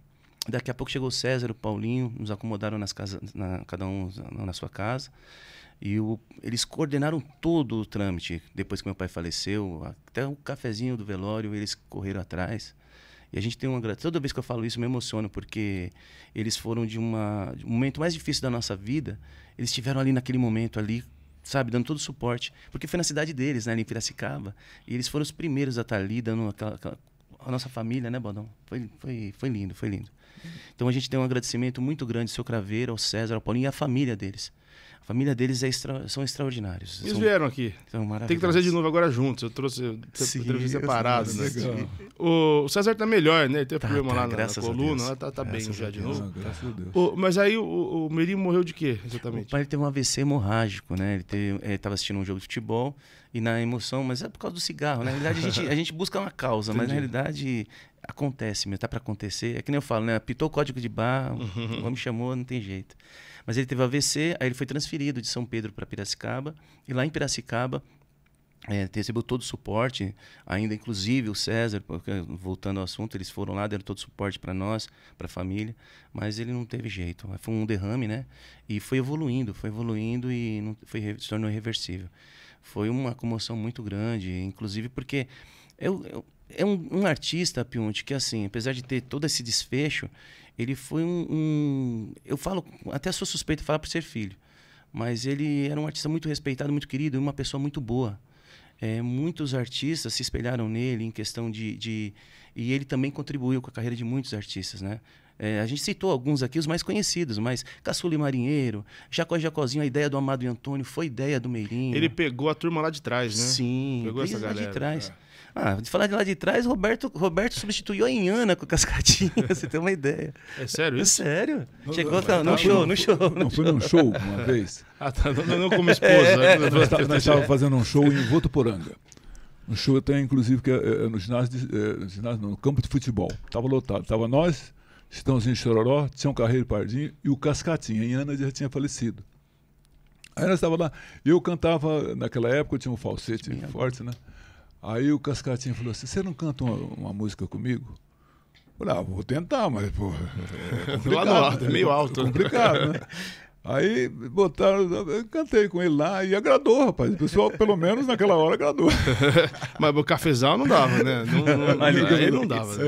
Daqui a pouco chegou o César, o Paulinho, nos acomodaram nas casas, na, cada um na sua casa. E o, eles coordenaram todo o trâmite. Depois que meu pai faleceu, até o cafezinho do velório, eles correram atrás. E a gente tem uma Toda vez que eu falo isso, eu me emociono, porque eles foram de, uma, de um momento mais difícil da nossa vida. Eles estiveram ali naquele momento, ali, sabe, dando todo o suporte. Porque foi na cidade deles, né, ali em Piracicaba. E eles foram os primeiros a estar tá ali, dando aquela, aquela a nossa família, né, Bodão? Foi, foi, foi lindo, foi lindo. Então a gente tem um agradecimento muito grande ao seu Craveiro, ao César, ao Paulinho e à família deles. A família deles é extra, são extraordinários. Eles são, vieram aqui. São Tem que trazer de novo agora juntos. Eu trouxe eu separado. Né? O, o César tá melhor, né? Ele teve tá, problema tá, lá na, na coluna, né? tá, tá bem já de novo. Graças a Deus. O, mas aí o, o Merim morreu de quê, exatamente? O pai teve um AVC hemorrágico, né? Ele, estava assistindo um jogo de futebol e na emoção, mas é por causa do cigarro. Na realidade, a gente, a gente busca uma causa, Entendi. mas na realidade acontece mesmo, tá para acontecer. É que nem eu falo, né? Pitou o código de bar, uhum. o homem chamou, não tem jeito. Mas ele teve AVC, aí ele foi transferido de São Pedro para Piracicaba. E lá em Piracicaba, é, recebeu todo o suporte, ainda inclusive o César, voltando ao assunto, eles foram lá, deram todo o suporte para nós, para a família, mas ele não teve jeito. Foi um derrame, né? E foi evoluindo, foi evoluindo e não, foi, se tornou irreversível. Foi uma comoção muito grande, inclusive porque eu, eu é um, um artista, Pionte, que assim, apesar de ter todo esse desfecho, ele foi um, um Eu falo, até sou suspeito de falar por ser filho, mas ele era um artista muito respeitado, muito querido e uma pessoa muito boa. É, muitos artistas se espelharam nele em questão de, de, E ele também contribuiu com a carreira de muitos artistas, né? É, a gente citou alguns aqui, os mais conhecidos, mas Caçula e Marinheiro, Jacó e Jacozinho, a ideia do Amado e Antônio foi ideia do Meirinho. Ele pegou a turma lá de trás, né? Sim, pegou essa galera. de trás. É. Ah, de falar de lá de trás, Roberto, Roberto substituiu a Inhana com Cascatinha, você tem uma ideia. É sério é isso? É sério. Não, Chegou não, no, no, tá show, no show. Não, foi num show uma vez. Ah, tá, não, não como esposa. Né? É, né? nós estávamos fazendo um show em Votuporanga. Um show até, inclusive, que é, é, é no ginásio, de, é, ginásio não, no campo de futebol. Estava lotado. Estava nós, Chitãozinho Chororó, um Carreiro Pardinho e o Cascatinha. A Inhana já tinha falecido. Aí nós estávamos lá. Eu cantava, naquela época eu tinha um falsete forte, né? Aí o Cascatinho falou assim: Você não canta uma, uma música comigo? Falei, ah, vou tentar, mas, pô. É alto, é meio alto. É complicado, né? Aí botaram, eu cantei com ele lá e agradou, rapaz. O pessoal, pelo menos naquela hora, agradou. mas o cafezal não dava, né? Não, não, aí, não dava. Né?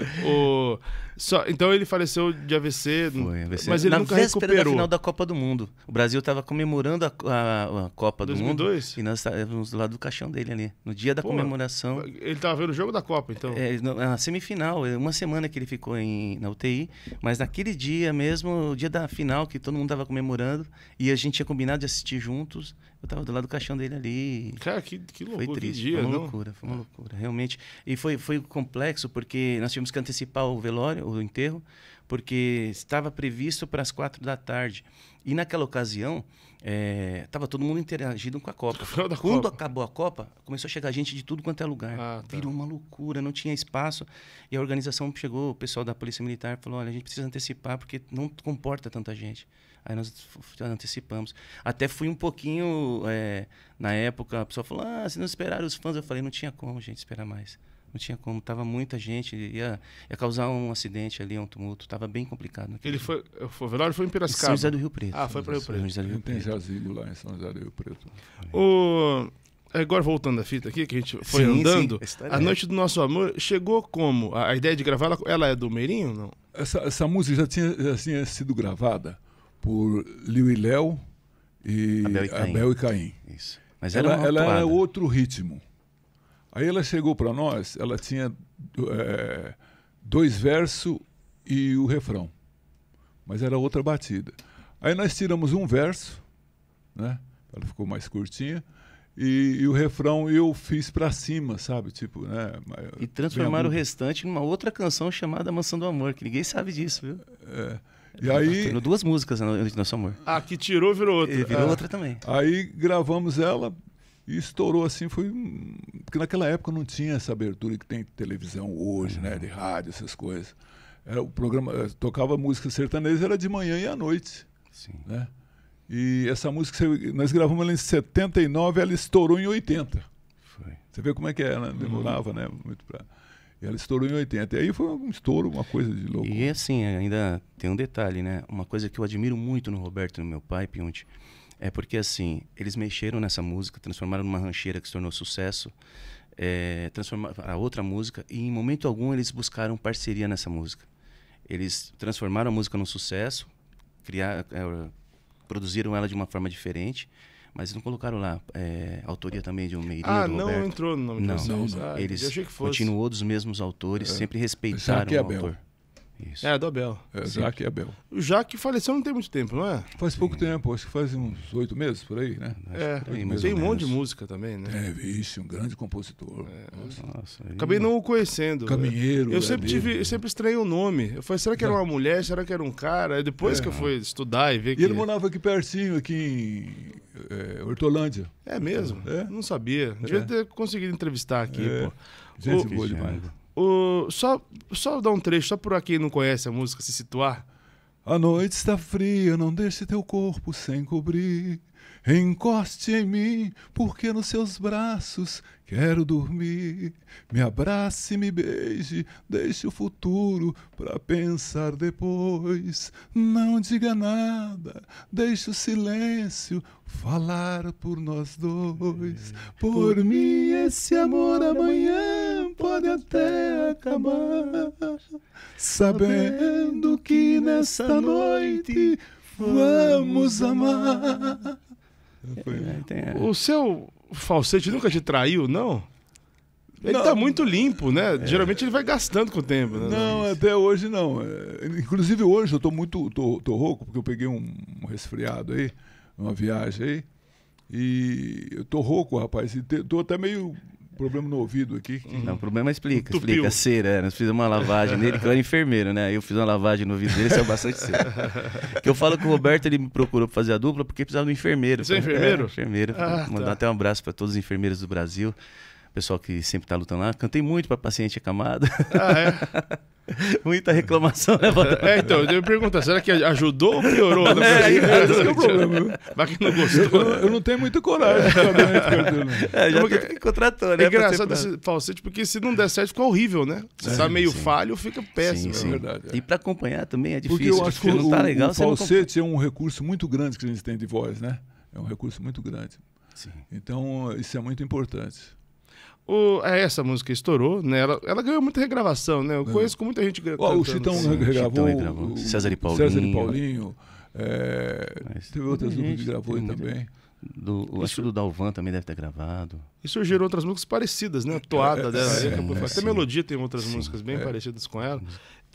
É. O, só, então ele faleceu de AVC, Foi, AVC. mas ele Na nunca recuperou. Na final da Copa do Mundo. O Brasil estava comemorando a, a, a Copa 2002? do Mundo. E nós estávamos do lado do caixão dele ali. No dia da Pô, comemoração. Ele estava vendo o jogo da Copa, então? É, na é semifinal. É uma semana que ele ficou em, na UTI. Mas naquele dia mesmo, o dia da final, que todo mundo estava comemorando. E a gente tinha combinado de assistir juntos. Eu tava do lado do caixão dele ali. Cara, que, que loucura. Foi triste, dia, foi uma não? loucura, foi uma loucura, realmente. E foi, foi complexo porque nós tivemos que antecipar o velório, o enterro, porque estava previsto para as quatro da tarde. E naquela ocasião, é, todo mundo interagindo com a Copa. Quando Copa. acabou a Copa, começou a chegar gente de tudo quanto é lugar. Ah, tá. Virou uma loucura, não tinha espaço. E a organização chegou, o pessoal da Polícia Militar falou: olha, a gente precisa antecipar porque não comporta tanta gente. Aí nós antecipamos. Até fui um pouquinho. É, na época, a pessoa falou: ah, se não esperaram os fãs. Eu falei: não tinha como, gente, esperar mais. Não tinha como, tava muita gente, ia, ia causar um acidente ali, um tumulto, tava bem complicado. Ele foi, foi, o velório foi em Piracicaba? São José do Rio Preto. Ah, foi para Rio Preto. São José do Rio Preto. Tem jazigo lá em São José do Rio Preto. É. O, agora voltando à fita aqui, que a gente foi sim, andando, sim, a, é Noite do Nosso Amor chegou como? A, ideia de gravar, ela, ela é do Meirinho não? Essa, essa música já tinha, já tinha sido gravada, por Liu e Léo e Abel e Caim. Isso. Mas ela, era ela, ela era outro ritmo. Aí ela chegou para nós, ela tinha é, dois versos e o refrão, mas era outra batida. Aí nós tiramos um verso, né? Ela ficou mais curtinha. E, e, o refrão eu fiz para cima, sabe? Tipo, né? E transformaram o restante numa outra canção chamada Mansão do Amor, que ninguém sabe disso, viu? É, e aí... Tendo duas músicas no né, Nosso Amor. Ah, que tirou, virou outra. E virou é. outra também. Aí gravamos ela e estourou assim, foi... Porque naquela época não tinha essa abertura que tem televisão hoje, uhum. né? De rádio, essas coisas. Era é, o programa... Eh, tocava música sertaneja, era de manhã e à noite. Sim. Né? E essa música, nós gravamos ela em 79, ela estourou em 80. Foi. Você vê como é que é, né? Demorava, uhum. né? Muito pra... Ela estourou em 80. E aí foi um estouro, uma coisa de louco. E assim, ainda tem um detalhe, né? Uma coisa que eu admiro muito no Roberto e no meu pai, Pionte, é porque assim, eles mexeram nessa música, transformaram numa rancheira que se tornou sucesso, é, eh, transformaram a outra música, e em momento algum eles buscaram parceria nessa música. Eles transformaram a música num sucesso, criar, é, eh, produziram ela de uma forma diferente mas não colocaram lá é, autoria também de um Meirinho, Ah, não Roberto. entrou no nome de não, Não, não. Ah, Eles continuou dos mesmos autores, é. sempre respeitaram o autor. Isso. Era é, do Abel. É, Jaque e Abel. O Jaque faleceu não tem muito tempo, não é? Faz pouco tempo, acho que faz uns oito meses por aí, né? É, tem, tem um monte de música também, né? É, vixe, um grande compositor. É. Nossa. Nossa, aí... Acabei não o conhecendo. Né? Caminheiro. Eu sempre, né, tive, eu sempre estranhei o nome. Eu falei, será que era é. uma mulher? Será que era um cara? depois é. que eu fui estudar e ver e que. E ele morava aqui pertinho, aqui em Hortolândia. É mesmo? Não sabia. Devia ter conseguido entrevistar aqui, pô. Gente, o... boa demais. O, só, só dar um trecho, só para quem não conhece a música se situar. A noite está fria, não deixe teu corpo sem cobrir. Encoste em mim, porque nos seus braços quero dormir. Me abrace, me beije, deixe o futuro para pensar depois. Não diga nada, deixe o silêncio falar por nós dois. Por mim, esse amor amanhã pode até acabar, sabendo que nesta noite vamos amar. É, é. O seu falsete nunca te traiu, não? Ele não. tá muito limpo, né? É. Geralmente ele vai gastando com o tempo. Né? Não, até hoje não. É, inclusive hoje eu tô muito tô, tô rouco, porque eu peguei um, resfriado aí, uma viagem aí. E eu tô rouco, rapaz. E tô até meio problema no ouvido aqui. Que... Não, o problema é explica, explica. É cera, né? nós fizemos uma lavagem nele, que eu era enfermeiro, né? Eu fiz uma lavagem no ouvido dele, saiu bastante cera. que eu falo que o Roberto, ele me procurou pra fazer a dupla porque precisava do enfermeiro. Você é enfermeiro? É, enfermeiro. Ah, Mandar tá. até um abraço para todos os enfermeiros do Brasil pessoal que sempre está lutando lá. Cantei muito para paciente acamado. Ah, é? Muita reclamação, né, É, então, eu ia perguntar, será que ajudou ou piorou? É, é, é, esse é o problema. Vai que não gostou. Eu, eu não tenho muita coragem é, é, já porque... contratou, né? É engraçado esse falsete, porque se não der certo, fica horrível, né? Você está meio sim. falho, fica péssimo, sim, é sim. é verdade. E para acompanhar também é difícil. Porque eu acho que tá o, tá legal, o falsete é um recurso muito grande que a gente tem de voz, né? É um recurso muito grande. Sim. Então, isso é muito importante. O, é, essa música estourou, né? Ela, ela ganhou muita regravação, né? Eu é. conheço com muita gente oh, O Chitão assim. regravou. Chitão o, César e Paulinho. César e Paulinho. É, teve outras músicas que gravou aí também. Do, isso, acho do Dalvan também deve ter gravado. E surgiram outras músicas parecidas, né? A toada é, dela. É, né? até sim. melodia tem outras músicas bem é. parecidas com ela.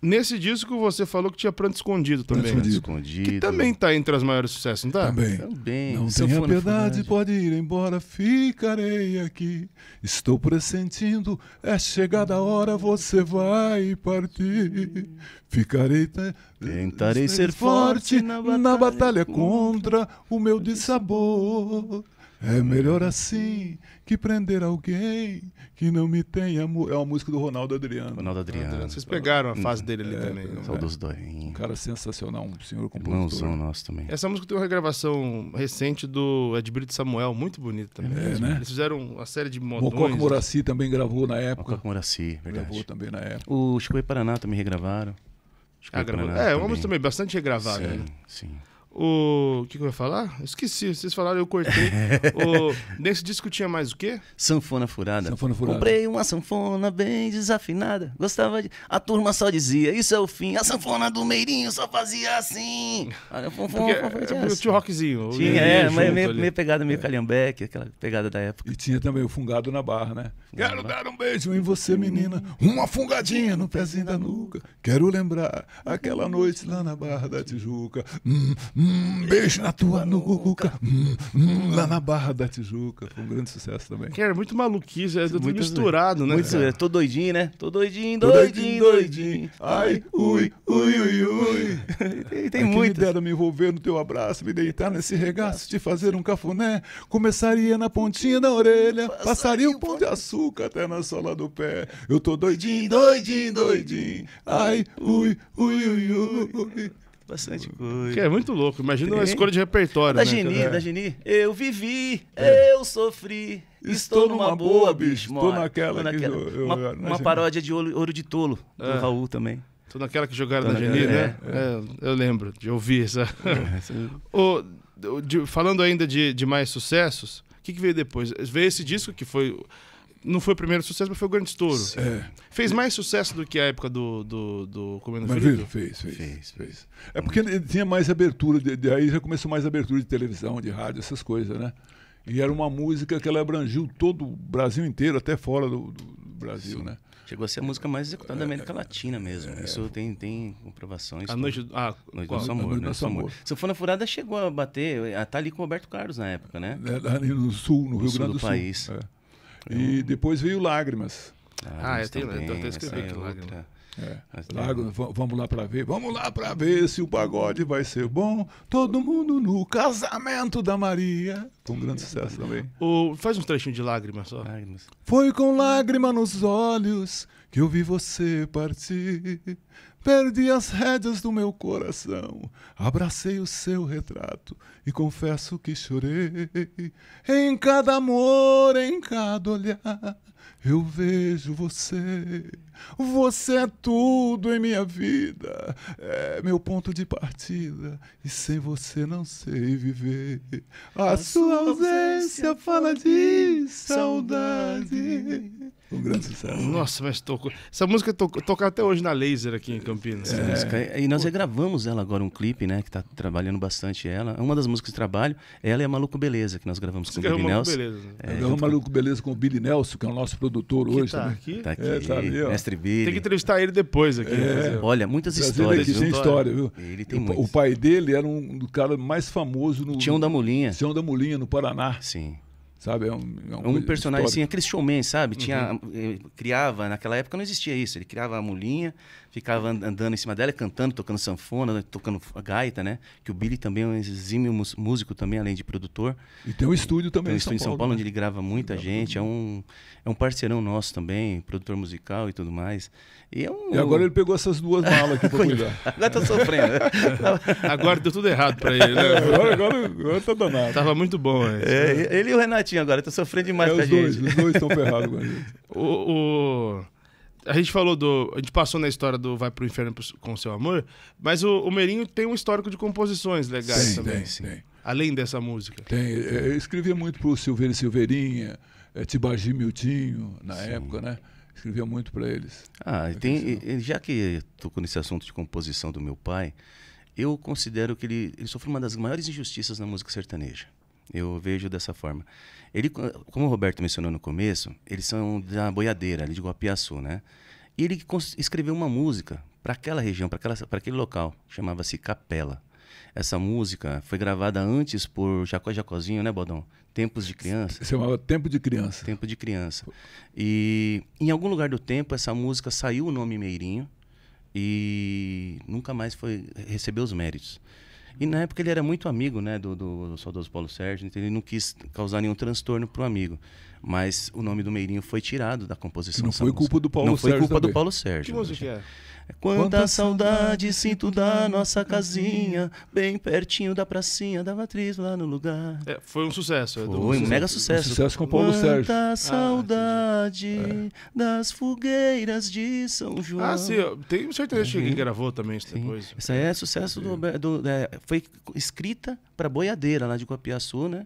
Nesse disco você falou que tinha Pranto Escondido também. Pranto Escondido. Que também tá entre as maiores sucessos, não tá? Também. também. Não tenha né, piedade, pode ir embora, ficarei aqui. Estou pressentindo, é chegada a hora, você vai partir. Ficarei... Tentarei ser forte na batalha, na batalha contra o meu dissabor. É melhor assim que prender alguém que não me tem amor. É uma música do Ronaldo Adriano. Ronaldo ah, Adriano. Adriano. Vocês pegaram a fase dele ali é, também. É, dos Dorinho. Um cara sensacional, um senhor compositor. Irmãozão nosso também. Essa música tem uma regravação recente do Brito Samuel, muito bonita também. É, né? Eles fizeram uma série de modões. Mococa Moraci também gravou na época. Mococa Moraci, verdade. Gravou também na época. O Chico e Paraná também regravaram. Chico ah, Paraná é, também. uma música também bastante regravada. Sim, né? sim. O que, que eu ia falar? Esqueci, vocês falaram, eu cortei. o... Nesse disco tinha mais o quê? Sanfona furada. sanfona furada. Comprei uma sanfona bem desafinada. Gostava de. A turma só dizia, isso é o fim. A sanfona do Meirinho só fazia assim. Olha, fom, fom, fom, fom, tinha rockzinho. Tinha, é, mas meio, meio, pegada, meio é. calhambeque, aquela pegada da época. E tinha também o fungado na barra, né? Fungado Quero dar um beijo em você, menina. Uma fungadinha no pezinho da nuca. Quero lembrar aquela noite lá na Barra da Tijuca. Hum, hum. Hum, beijo na tua nuca. Hum, hum, lá na Barra da Tijuca. Foi um grande sucesso também. Cara, é muito maluquice, é muito misturado, né? Muito, é, Tô doidinho, né? Tô doidinho, doidinho, doidinho, Ai, ui, ui, ui, ui. tem tem muito. É me dera me envolver no teu abraço, me deitar nesse regaço, te fazer um cafuné. Começaria na pontinha da orelha, passaria um pão de açúcar até na sola do pé. Eu tô doidinho, doidinho, doidinho. Ai, ui, ui, ui, ui. Bastante coisa. Que é muito louco. Imagina Tem. uma escolha de repertório. Da né, Geni, cara? da Geni. Eu vivi, é. eu sofri. Estou, estou numa, boa, bicho. Estou naquela. naquela. eu, uma, eu, uma paródia de ouro, ouro de tolo, é. do Raul também. Estou naquela que jogaram tô na Geni, né? É, é. é. eu lembro de ouvir essa. o, é, de, falando ainda de, de mais sucessos, o que, que veio depois? Veio esse disco que foi não foi o primeiro sucesso, mas foi o grande estouro. É. Fez mais sucesso do que a época do, do, do Comendo mas Ferido? Fez, fez, fez, fez. É porque ele tinha mais abertura, de, de, aí já começou mais abertura de televisão, de rádio, essas coisas, né? E era uma música que ela abrangiu todo o Brasil inteiro, até fora do, do Brasil, Sim. né? Chegou a ser a música mais executada é, da América Latina mesmo. É, Isso tem, tem comprovações. A Noite, do, ah, noite do Amor. Noite nosso amor. Né? for na Furada chegou a bater, Está ah, tá ali com o Roberto Carlos na época, né? É, no sul, no, no Rio sul Grande do, do Sul. país. É. E depois veio Lágrimas. Ah, eu, tenho, também, eu até escrevi aqui, é Lágrimas. É. Lago, vamos lá para ver, vamos lá para ver se o pagode vai ser bom. Todo mundo no casamento da Maria. Foi um grande sucesso também. O, faz um trechinho de lágrimas só. Lágrimas. Foi com lágrima nos olhos que eu vi você partir. Perdi as rédeas do meu coração, abracei o seu retrato e confesso que chorei. Em cada amor, em cada olhar, eu vejo você. Você é tudo em minha vida, é meu ponto de partida e sem você não sei viver. A, A sua ausência fala de saudade um grande sucesso. Né? Nossa, mas tocou. Essa música tocou, toca até hoje na Laser aqui em Campinas. É. Música, é, e nós gravamos ela agora, um clipe, né? Que tá trabalhando bastante ela. Uma das músicas de trabalho, é ela é a Maluco Beleza, que nós gravamos Você com o Billy Nelson. Beleza, né? é, é, Maluco Beleza com o Billy Nelson, que é o nosso produtor que hoje. Tá aqui? Tá é, aqui, é, tá ali, ó. mestre Billy. Tem que entrevistar ele depois aqui. É. Né? Olha, muitas histórias. Aqui, tem história, viu? Ele tem o, muitas. o pai dele era um cara mais famoso no. Tião da Mulinha. Tião da Mulinha, no Paraná. Sim. Sabe? É um, é, é um personagem assim, aquele é showman, sabe? Tinha, uhum. Eh, criava, naquela época não existia isso. Ele criava a mulinha, ficava andando em cima dela, cantando, tocando sanfona, né, tocando gaita, né? Que o Billy também é um exímio músico também, além de produtor. E tem um estúdio também tem um estúdio em São, Paulo, Paulo né? onde ele grava muita ele gente. é um, é um parceirão nosso também, produtor musical e tudo mais. E, é um, e agora ele pegou essas duas malas aqui pra cuidar. agora tá sofrendo. agora deu tudo errado pra ele. Né? Agora, agora, agora tá danado. Tava muito bom. é, né? Ele e o Renatinho agora, tá sofrendo demais é, com a gente. Dois, os dois estão ferrados com a gente. o... o a gente falou do. A gente passou na história do Vai pro Inferno com seu amor, mas o, o Merinho tem um histórico de composições legais sim, também. Tem, sim. Tem. Além dessa música. Tem. É, eu escrevia muito pro Silveira e Silveirinha, é, Tibagi Miltinho, na sim. época, né? Escrevia muito para eles. Ah, e tem, já que tocou nesse assunto de composição do meu pai, eu considero que ele, ele sofreu uma das maiores injustiças na música sertaneja. Eu vejo dessa forma. Ele, como o Roberto mencionou no começo, eles são da boiadeira, ali de Guapiaçu, né? E ele escreveu uma música para aquela região, para aquele local, chamava-se Capela. Essa música foi gravada antes por Jacó Jacozinho, né, Bodão? Tempos de Criança. Se chamava Tempo de Criança. Tempo de Criança. E em algum lugar do tempo, essa música saiu o nome Meirinho e nunca mais foi recebeu os méritos. E na época ele era muito amigo, né, do, do, do saudoso Paulo Sérgio, então ele não quis causar nenhum transtorno para o amigo. Mas o nome do Meirinho foi tirado da composição. não foi música. culpa do Paulo não Sérgio. Não foi culpa também. do Paulo Sérgio. Que música né, que é? Quanta saudade sinto da nossa casinha, bem pertinho da pracinha da matriz lá no lugar. É, foi um sucesso. Foi um, mega sucesso. Um sucesso com o Paulo Quanta Sérgio. Quanta ah, saudade ah, das fogueiras de São João. Ah, sim. Tem certeza sertanejo uhum. que gravou também isso depois. Essa é sucesso do, do, do é, foi escrita para boiadeira lá de Copiaçu, né?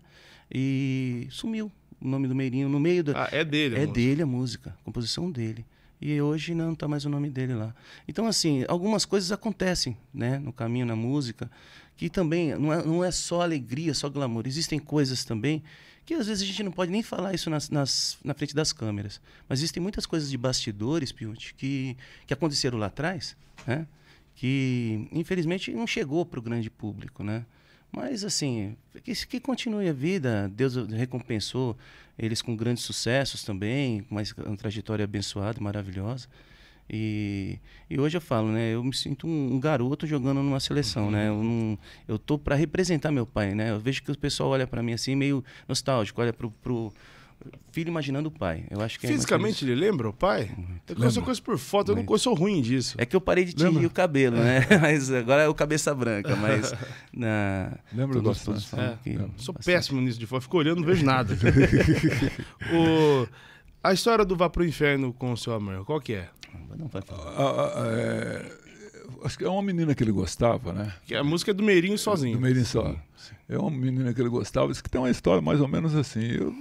E sumiu o nome do Meirinho no meio da. Ah, é dele. É dele a música, a composição dele e hoje não está mais o nome dele lá. Então, assim, algumas coisas acontecem né, no caminho, na música, que também não é, não é só alegria, só glamour. Existem coisas também que às vezes a gente não pode nem falar isso nas, nas na frente das câmeras. Mas existem muitas coisas de bastidores, Piuti, que, que aconteceram lá atrás, né, que infelizmente não chegou para o grande público, né? Mas assim, que, que continue a vida, Deus recompensou eles com grandes sucessos também, uma, uma trajetória abençoada, maravilhosa. E, e hoje eu falo, né? Eu me sinto um, um garoto jogando numa seleção, uhum. né? Eu, não, eu tô para representar meu pai, né? Eu vejo que o pessoal olha para mim assim meio nostálgico, olha pro, pro filho imaginando o pai. Eu acho que é Fisicamente ele lembra o pai? Eu conheço coisa por foto, eu não eu sou ruim disso. É que eu parei de tingir lembra? o cabelo, né? É. Mas agora é o cabeça branca, mas na Lembra todos, é. Sou péssimo nisso de foto, fico olhando, não vejo nada. o... a história do Vá pro Inferno com o seu amor, qual que é? Não, é acho que é uma menina que ele gostava, né? Que a música é do Meirinho sozinho. Do Meirinho só. É uma menina que ele gostava, Isso que tem uma história mais ou menos assim. Eu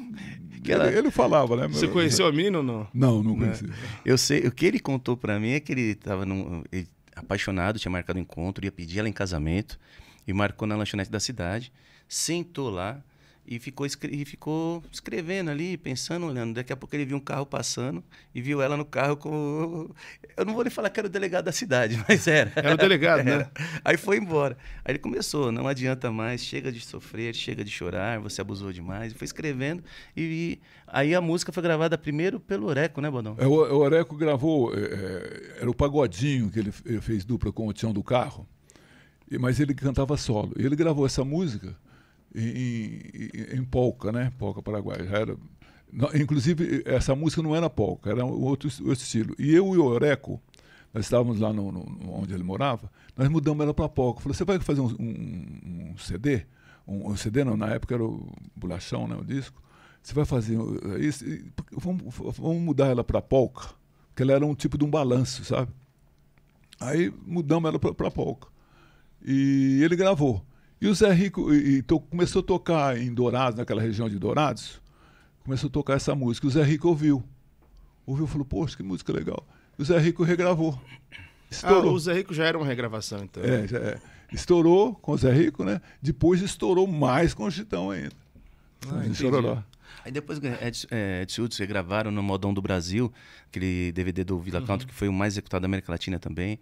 que ele, ele, falava, né? Você conheceu a mina ou não? Não, não né. conheci. Eu sei, o que ele contou para mim é que ele estava apaixonado, tinha marcado um encontro, ia pedir ela em casamento e marcou na lanchonete da cidade, sentou lá e ficou, e ficou escrevendo ali, pensando, olhando. Daqui a pouco ele viu um carro passando e viu ela no carro com. Eu não vou lhe falar que era o delegado da cidade, mas era. Era o delegado, era. né? Aí foi embora. Aí ele começou: não adianta mais, chega de sofrer, chega de chorar, você abusou demais. E foi escrevendo. E, e aí a música foi gravada primeiro pelo Oreco, né, Bodão? É, o, o Oreco gravou, é, é era o Pagodinho que ele, ele fez dupla com o Tião do Carro mas ele cantava solo. Ele gravou essa música em, em, polca, né? Polca paraguaia. Era, não, inclusive, essa música não era polca, era outro, outro estilo. E eu e o Oreco, nós estávamos lá no, no, onde ele morava, nós mudamos ela para polca. Falei, você vai fazer um, um, um CD? Um, um, CD não, na época era o Bolachão, né, o disco. Você vai fazer é isso? vamos, vamos mudar ela para polca, porque ela era um tipo de um balanço, sabe? Aí mudamos ela para polca. E ele gravou. E o Zé Rico e, e to, começou a tocar em Dourados, naquela região de Dourados, começou a tocar essa música. O Zé Rico ouviu. Ouviu e falou, poxa, que música legal. E o Zé Rico regravou. Estourou. Ah, o Zé Rico já era uma regravação, então. É, já é. Estourou com o Zé Rico, né? Depois estourou mais com o Chitão ainda. Ah, em Chororó. Aí depois Ed, é, Schultz é, regravaram no Modão do Brasil, aquele DVD do Vila uhum. que foi o mais executado da América Latina também.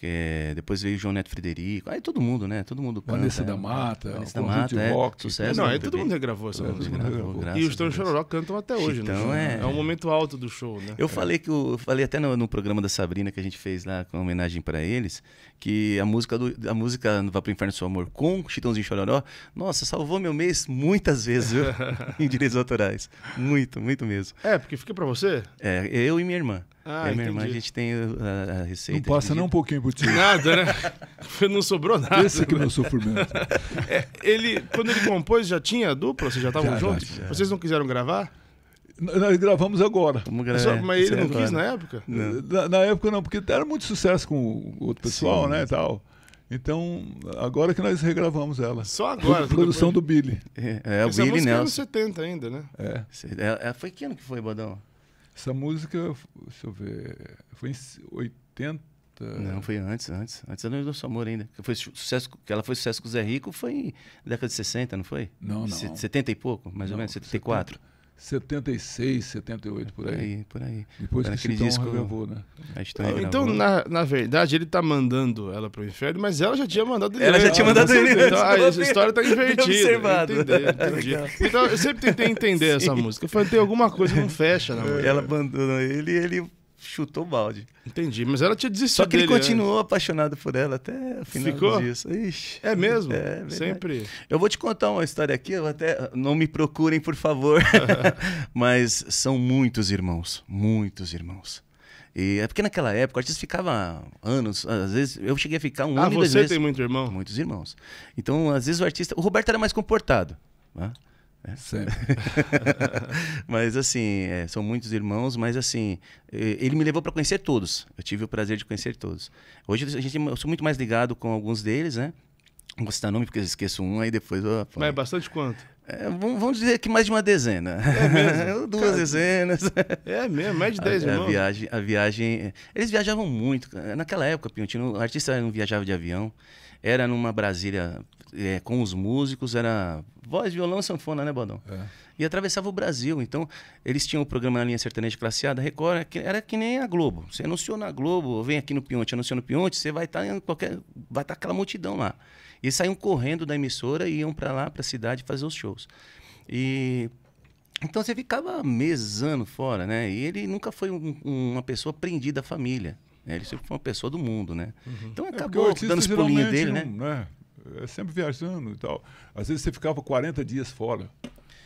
É, depois veio o João Neto Frederico. Aí todo mundo, né? Todo mundo. Canta, Vanessa é, da Mata. Vanessa da Mata, é, Rock, sucesso. Não, aí todo mundo regravou essa música. e os Tão Chororó cantam até hoje. Né? Então é... é um momento alto do show, né? Eu falei que eu falei até no, no programa da Sabrina que a gente fez lá com homenagem para eles que a música do, a música Vá pro Inferno Seu Amor com Chitãozinho Chororó, nossa, salvou meu mês muitas vezes, viu? em direitos autorais. Muito, muito mesmo. É, porque fica para você? É, eu e minha irmã. Ah, é, minha irmã, a gente tem uh, a, a receita. Não passa nem um pouquinho por tio. Nada, né? não sobrou nada. Esse aqui é, é meu sofrimento. É, ele, quando ele compôs, já tinha a dupla? Vocês já estavam juntos? Já. Vocês não quiseram gravar? Nós gravamos agora. Só, mas ele é não agora. quis na época? Na, na, época não, porque era muito sucesso com o outro pessoal, né, Sim, né, mas... tal. Então, agora que nós regravamos ela. Só agora. produção depois... do Billy. É, é o Billy é Nelson. Essa é 70 ainda, né? É. é. é. Foi que ano que foi, Bodão? Essa música, deixa eu ver, foi em 80... Não, foi antes, antes. Antes era o Nosso Amor ainda. que Foi sucesso, que ela foi sucesso com o Zé Rico foi em década de 60, não foi? Não, não. 70 e pouco, mais não, ou menos, 74. 70. 76, 78, é, por aí. Por aí, por aí. Depois Era que aquele disco né? Ah, gravou, né? então, na, na verdade, ele tá mandando ela pro inferno, mas ela já tinha mandado ele. Ela já tinha mandado ele. Então, ah, história tá invertida. Entendi, Então, eu sempre tentei entender essa música. Eu falei, tem alguma coisa que não fecha na é. música. Ela abandona. ele ele chutou o balde. Entendi, mas ela tinha desistido Só que ele continuou né? apaixonado por ela até o final Ficou? disso. Ixi, é mesmo? É, é Sempre. Eu vou te contar uma história aqui, eu até não me procurem, por favor. mas são muitos irmãos, muitos irmãos. E é porque naquela época o artista ficava anos, às vezes eu cheguei a ficar um ah, ano e dois meses. Ah, você tem muito irmão? Muitos irmãos. Então, às vezes o artista, o Roberto era mais comportado, né? Né? Sempre. mas assim, é, são muitos irmãos, mas assim, ele me levou para conhecer todos. Eu tive o prazer de conhecer todos. Hoje a gente, eu sou muito mais ligado com alguns deles, né? Não vou citar nome porque eu esqueço um, aí depois eu. Mas é bastante quanto? É, vamos dizer que mais de uma dezena. É Duas cara, dezenas. É mesmo, mais de dez, irmão. A viagem, a viagem. Eles viajavam muito. Naquela época, Piontino, o artista não viajava de avião. Era numa Brasília é, com os músicos, era voz, violão, sanfona, né, Bodão? É. E atravessava o Brasil. Então, eles tinham o programa na linha sertaneja classeada, Record, era que nem a Globo. Você anunciou na Globo, vem aqui no Pionte, anunciou no Pionte, você vai estar tá em qualquer. Vai estar tá aquela multidão lá. E saíam correndo da emissora e iam para lá, para a cidade, fazer os shows. E. Então você ficava mesano fora, né? E ele nunca foi um, uma pessoa prendida à família. Né? Ele sempre foi uma pessoa do mundo, né? Uhum. Então é, acabou é dando os pulinhos dele, né? não, né? né? É sempre viajando e tal. Às vezes você ficava 40 dias fora.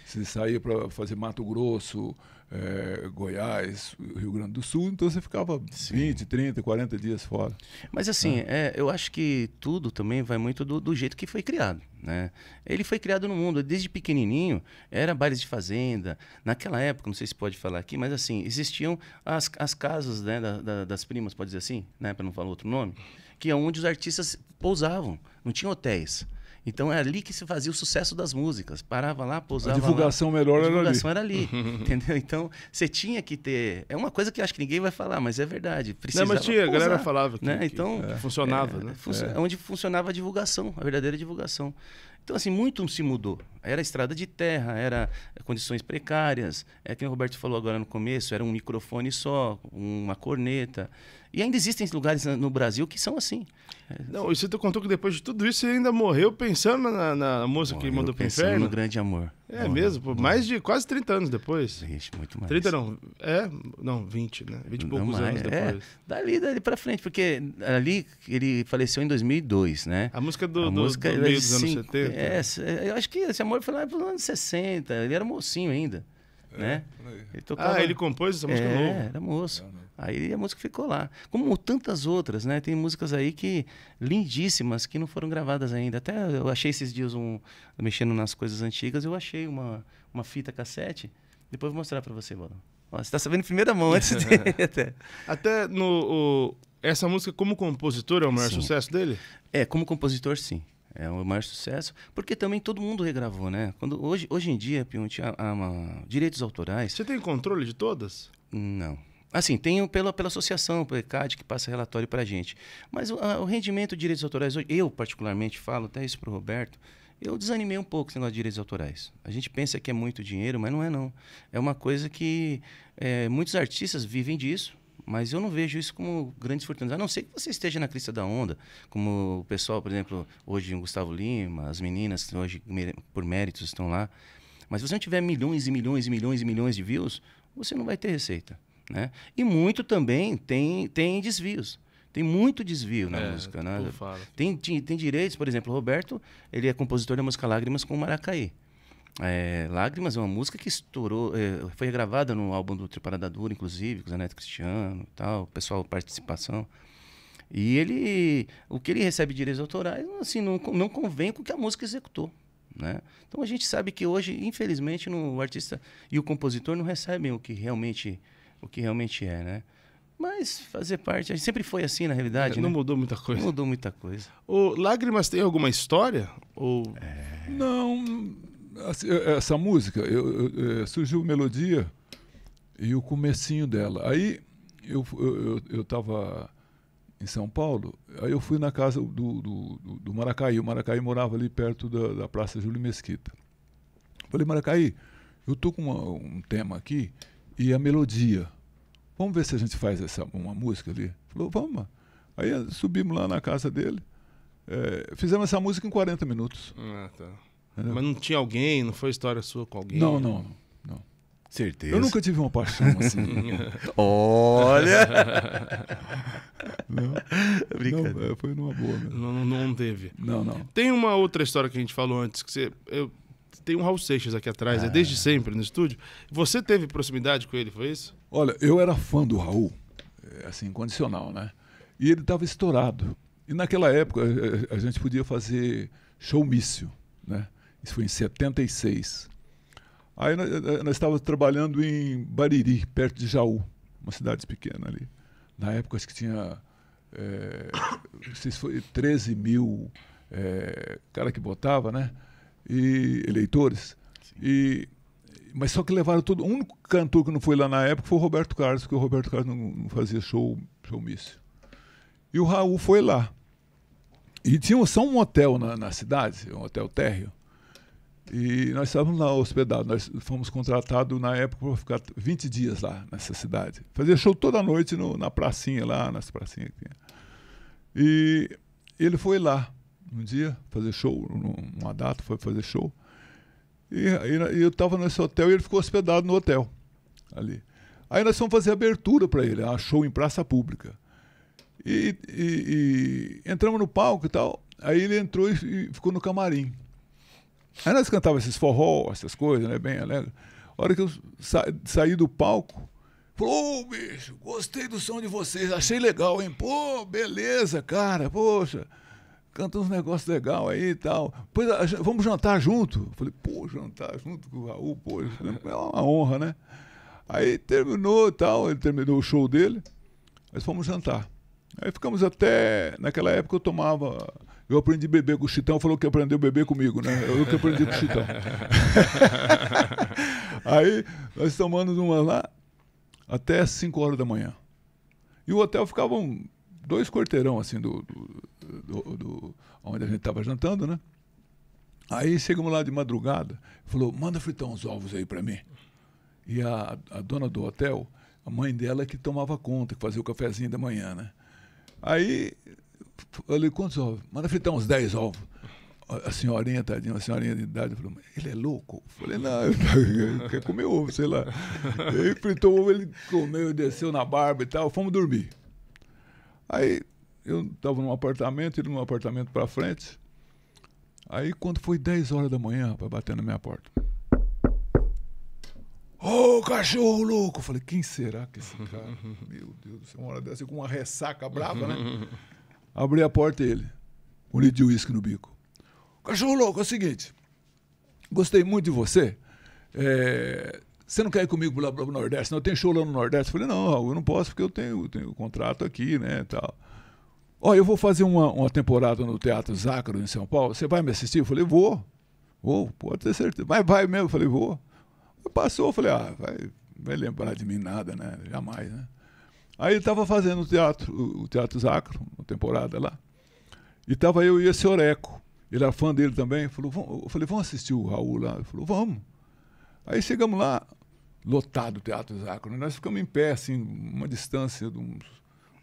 Você saía para fazer Mato Grosso, é, Goiás, Rio Grande do Sul, então você ficava Sim. 20, 30, 40 dias fora. Mas assim, né? É, eu acho que tudo também vai muito do, do, jeito que foi criado. Né? Ele foi criado no mundo, desde pequenininho, era bares de fazenda. Naquela época, não sei se pode falar aqui, mas assim, existiam as, as casas né, da, da, das primas, pode dizer assim, né, para não falar outro nome, que é onde os artistas pousavam. Não tinha hotéis. Então é ali que se fazia o sucesso das músicas. Parava lá, pousava. A divulgação lá. melhor a divulgação era ali. Era ali entendeu? Então você tinha que ter. É uma coisa que acho que ninguém vai falar, mas é verdade. Precisava Não, mas tinha, pousar, a galera falava. Né? Que, né? então, que, é. funcionava, é, né? É. Onde funcionava a divulgação, a verdadeira divulgação. Então, assim, muito se mudou. Era estrada de terra, era condições precárias. É que o Roberto falou agora no começo, era um microfone só, uma corneta. E ainda existem lugares no Brasil que são assim. É. Não, e você contou que depois de tudo isso você ainda morreu pensando na, na moça morreu que mandou pro inferno? no grande amor. É mesmo, por mais de quase 30 anos depois. Vixe, muito mais. 30 não, é, não, 20, né? 20 e poucos mais, anos é, depois. É, dali, dali pra frente, porque ali ele faleceu em 2002, né? A música do, a do, música, do é meio dos anos 70. É, eu acho que esse amor foi lá nos anos 60, ele era mocinho ainda, é, né? Ele tocava... Ah, ele compôs essa música é, novo? era moço. É, Aí a música ficou lá. Como tantas outras, né? Tem músicas aí que lindíssimas que não foram gravadas ainda. Até eu achei esses dias um mexendo nas coisas antigas, eu achei uma uma fita cassete. Depois vou mostrar para você, mano você está sabendo em primeira mão antes até. Até no o, essa música como compositor é o maior sim. sucesso dele? É, como compositor sim. É o maior sucesso, porque também todo mundo regravou, né? Quando, hoje, hoje em dia, Pionte, há, ah, há, direitos autorais. Você tem controle de todas? Não. Assim, tenho pela, pela associação, pelo ECAD, que passa relatório para a gente. Mas o, a, o, rendimento de direitos autorais, eu particularmente falo, até isso para o Roberto, eu desanimei um pouco esse negócio de direitos autorais. A gente pensa que é muito dinheiro, mas não é não. É uma coisa que é, muitos artistas vivem disso, mas eu não vejo isso como grandes fortunas. A não ser que você esteja na crista da onda, como o pessoal, por exemplo, hoje o Gustavo Lima, as meninas que hoje por méritos estão lá. Mas se você não tiver milhões e milhões e milhões e milhões de views, você não vai ter receita. Né? E muito também tem, tem desvios. Tem muito desvio na é, música. Né? Tem, tem, tem, direitos, por exemplo, o Roberto ele é compositor da música Lágrimas com o Maracaí. É, Lágrimas é uma música que estourou, é, foi gravada no álbum do Triparada Dura, inclusive, com o Zaneto Cristiano tal, pessoal participação. E ele, o que ele recebe de direitos autorais, assim, não, não convém com o que a música executou. Né? Então a gente sabe que hoje, infelizmente, no, o artista e o compositor não recebem o que realmente o que realmente é, né? Mas fazer parte, a gente sempre foi assim na realidade. É, não né? mudou muita coisa. Não mudou muita coisa. O Lágrimas tem alguma história? Ou... É... Não, assim, é, essa música, eu, eu, é, surgiu melodia e o comecinho dela. Aí eu eu, eu, eu em São Paulo, aí eu fui na casa do, do, do, do O Maracai morava ali perto da, da Praça Júlio Mesquita. Falei, Maracai, eu tô com uma, um tema aqui e a melodia. Vamos ver se a gente faz essa, uma música ali. Falou, vamos. Aí eh, subimos lá na casa dele. É, fizemos essa música em 40 minutos. Ah, tá. Mas não tinha alguém, não foi história sua com alguém? Não, não, não. não. Certeza. Eu nunca tive uma paixão assim. Olha! não, Brincadeira. Não, eh, foi numa boa. Né? Não, não teve. Não, não. Tem uma outra história que a gente falou antes que você. Eu tem um Raul Seixas aqui atrás, é. é desde sempre no estúdio. Você teve proximidade com ele, foi isso? Olha, eu era fã do Raul, é, assim, incondicional, né? E ele estava estourado. E naquela época a gente podia fazer showmício, né? Isso foi em 76. Aí nós estávamos eh, eh, trabalhando em Bariri, perto de Jaú, uma cidade pequena ali. Na época acho que tinha é, não sei se foi 13 mil é, cara que botava, né? e eleitores. E mas só que levaram todo. O único cantor que não foi lá na época foi o Roberto Carlos, porque o Roberto Carlos não, não fazia show míssil. E o Raul foi lá. E tinha só um hotel na, na cidade, um hotel térreo. E nós estávamos lá hospedados. Nós fomos contratados na época para ficar 20 dias lá nessa cidade. Fazia show toda noite no, na pracinha lá, nas pracinhas. E ele foi lá um dia, fazer show, uma data, foi fazer show. E, e eu estava nesse hotel e ele ficou hospedado no hotel ali. Aí nós fomos fazer abertura para ele, a show em praça pública. E, e, e, entramos no palco e tal. Aí ele entrou e, ficou no camarim. Aí nós cantávamos esses forró, essas coisas, né? Bem alegre. A hora que eu sa saí do palco, falou, ô bicho, gostei do som de vocês, achei legal, hein? Pô, beleza, cara, poxa canta uns negócios legais aí e tal. Pois ah, vamos jantar junto. Falei, pô, jantar junto com o Raul, pô, é uma honra, né? Aí terminou e tal, ele terminou o show dele, nós fomos jantar. Aí ficamos até. Naquela época eu tomava. Eu aprendi a beber com o Chitão, falou que aprendeu a beber comigo, né? Eu que aprendi com o Chitão. aí nós tomamos uma lá até 5 horas da manhã. E o hotel ficava um, dois quarteirão assim do, do do, do onde a gente estava jantando, né? Aí chegamos lá de madrugada, falou, manda fritar uns ovos aí para mim. E a, a, dona do hotel, a mãe dela é que tomava conta, que fazia o cafezinho da manhã, né? Aí, eu falei, quantos ovos? Manda fritar uns 10 ovos. A senhorinha, tadinha, uma senhorinha de idade, falou, ele é louco? Eu falei, não, ele quer comer ovo, sei lá. Ele fritou ovo, ele comeu, desceu na barba e tal, fomos dormir. Aí, eu estava num apartamento, ele num apartamento para frente. Aí quando foi 10 horas da manhã, rapaz, batendo na minha porta. Ô, oh, cachorro louco! Eu falei, quem será que é esse cara? Meu Deus do céu, uma hora dessa, com uma ressaca brava, né? Abri a porta e ele, um litro de uísque no bico. Cachorro louco, é o seguinte, gostei muito de você, é, você não quer ir comigo lá pro Nordeste? Não, tem show lá no Nordeste? Eu falei, não, eu não posso porque eu tenho, tenho contrato aqui, né, tal. Ó, oh, eu vou fazer uma, uma temporada no Teatro Zácaro, em São Paulo. Você vai me assistir? Eu falei, vou. Vou, pode ter certeza. vai vai mesmo? Eu falei, vou. Passou, eu falei, ah, vai, vai lembrar de mim nada, né? Jamais, né? Aí ele estava fazendo o teatro, o Teatro Zácaro, uma temporada lá. E estava eu e esse Oreco. Ele era é fã dele também. Falou, Eu falei, vamos assistir o Raul lá? Ele falou, vamos. Aí chegamos lá, lotado o Teatro Zácaro. Né? Nós ficamos em pé, assim, uma distância de uns,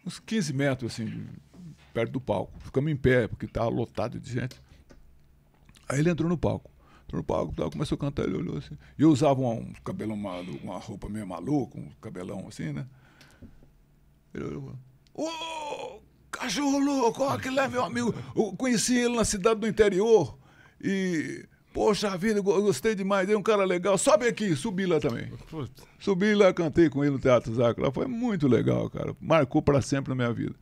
uns 15 metros, assim, de, perto do palco. Ficamos em pé, porque estava lotado de gente. Aí ele entrou no palco. Entrou no palco, começou a cantar, ele olhou assim. E eu usava um, cabelão, maluco, uma roupa meio maluca, um cabelão assim, né? Ele olhou Ô, oh, cachorro louco, que é meu amigo. Eu conheci ele na cidade do interior e... Poxa vida, gostei demais, é um cara legal. Sobe aqui, subi lá também. Puta. Subi lá, cantei com ele no Teatro Zacro. Foi muito legal, cara. Marcou para sempre na minha vida.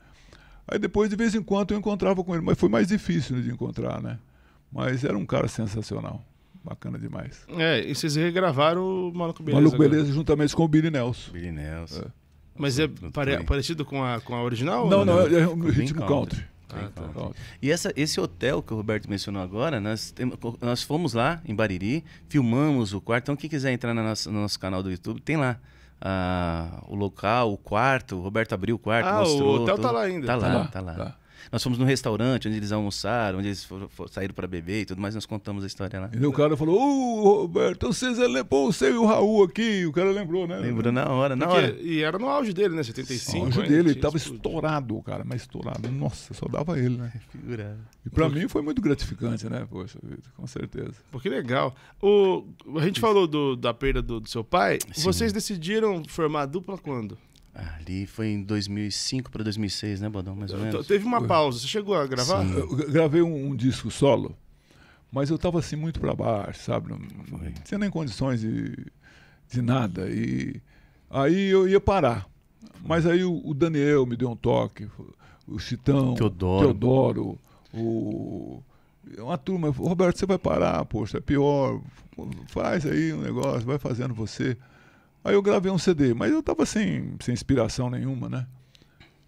Aí depois, de vez em quando, eu encontrava com ele, mas foi mais difícil de encontrar, né? Mas era um cara sensacional. Bacana demais. É, e vocês regravaram o Maluco Beleza. Maluco Beleza agora. juntamente com o Billy Nelson. Billy Nelson. É. Mas é pare, parecido com a, com a original? Não, não, não é, o é um ritmo country. country. Ah, tá. E essa, esse hotel que o Roberto mencionou agora, nós, tem, nós fomos lá em Bariri, filmamos o quarto. Então, quem quiser entrar no nosso canal do YouTube, tem lá ah, o local, o quarto. O Roberto abriu o quarto, ah, mostrou. O hotel tá tudo. tá lá ainda. Tá, tá lá, lá, tá lá. Tá. tá nós fomos num restaurante onde eles almoçaram, onde eles foram, foram, saíram para beber e tudo mais, nós contamos a história lá. E o cara falou: Ô, oh, Roberto, vocês lembrou você e o Raul aqui. O cara lembrou, né? Lembrou na hora, na Porque, hora. E era no auge dele, né? 75. No auge né? dele, ele tava estourado, cara, mas estourado. Nossa, só dava ele, né? Figurado. E para mim foi muito gratificante, né? Poxa, vida, com certeza. porque legal. O, a gente falou do, da perda do, do seu pai. Sim. Vocês decidiram formar dupla quando? Ali foi em 2005 para 2006, né, Bodão? Mais ou menos. Teve uma pausa. Você chegou a gravar? Sim. Eu gravei um, um disco solo, mas eu estava assim muito para baixo, sabe? Não, tinha Sem nem condições de, de nada. E aí eu ia parar. Mas aí o, o Daniel me deu um toque, o Chitão, Teodoro. Teodoro, o uma turma, Roberto, você vai parar, poxa, é pior, faz aí um negócio, vai fazendo você. Aí eu gravei um CD, mas eu tava sem, sem inspiração nenhuma, né?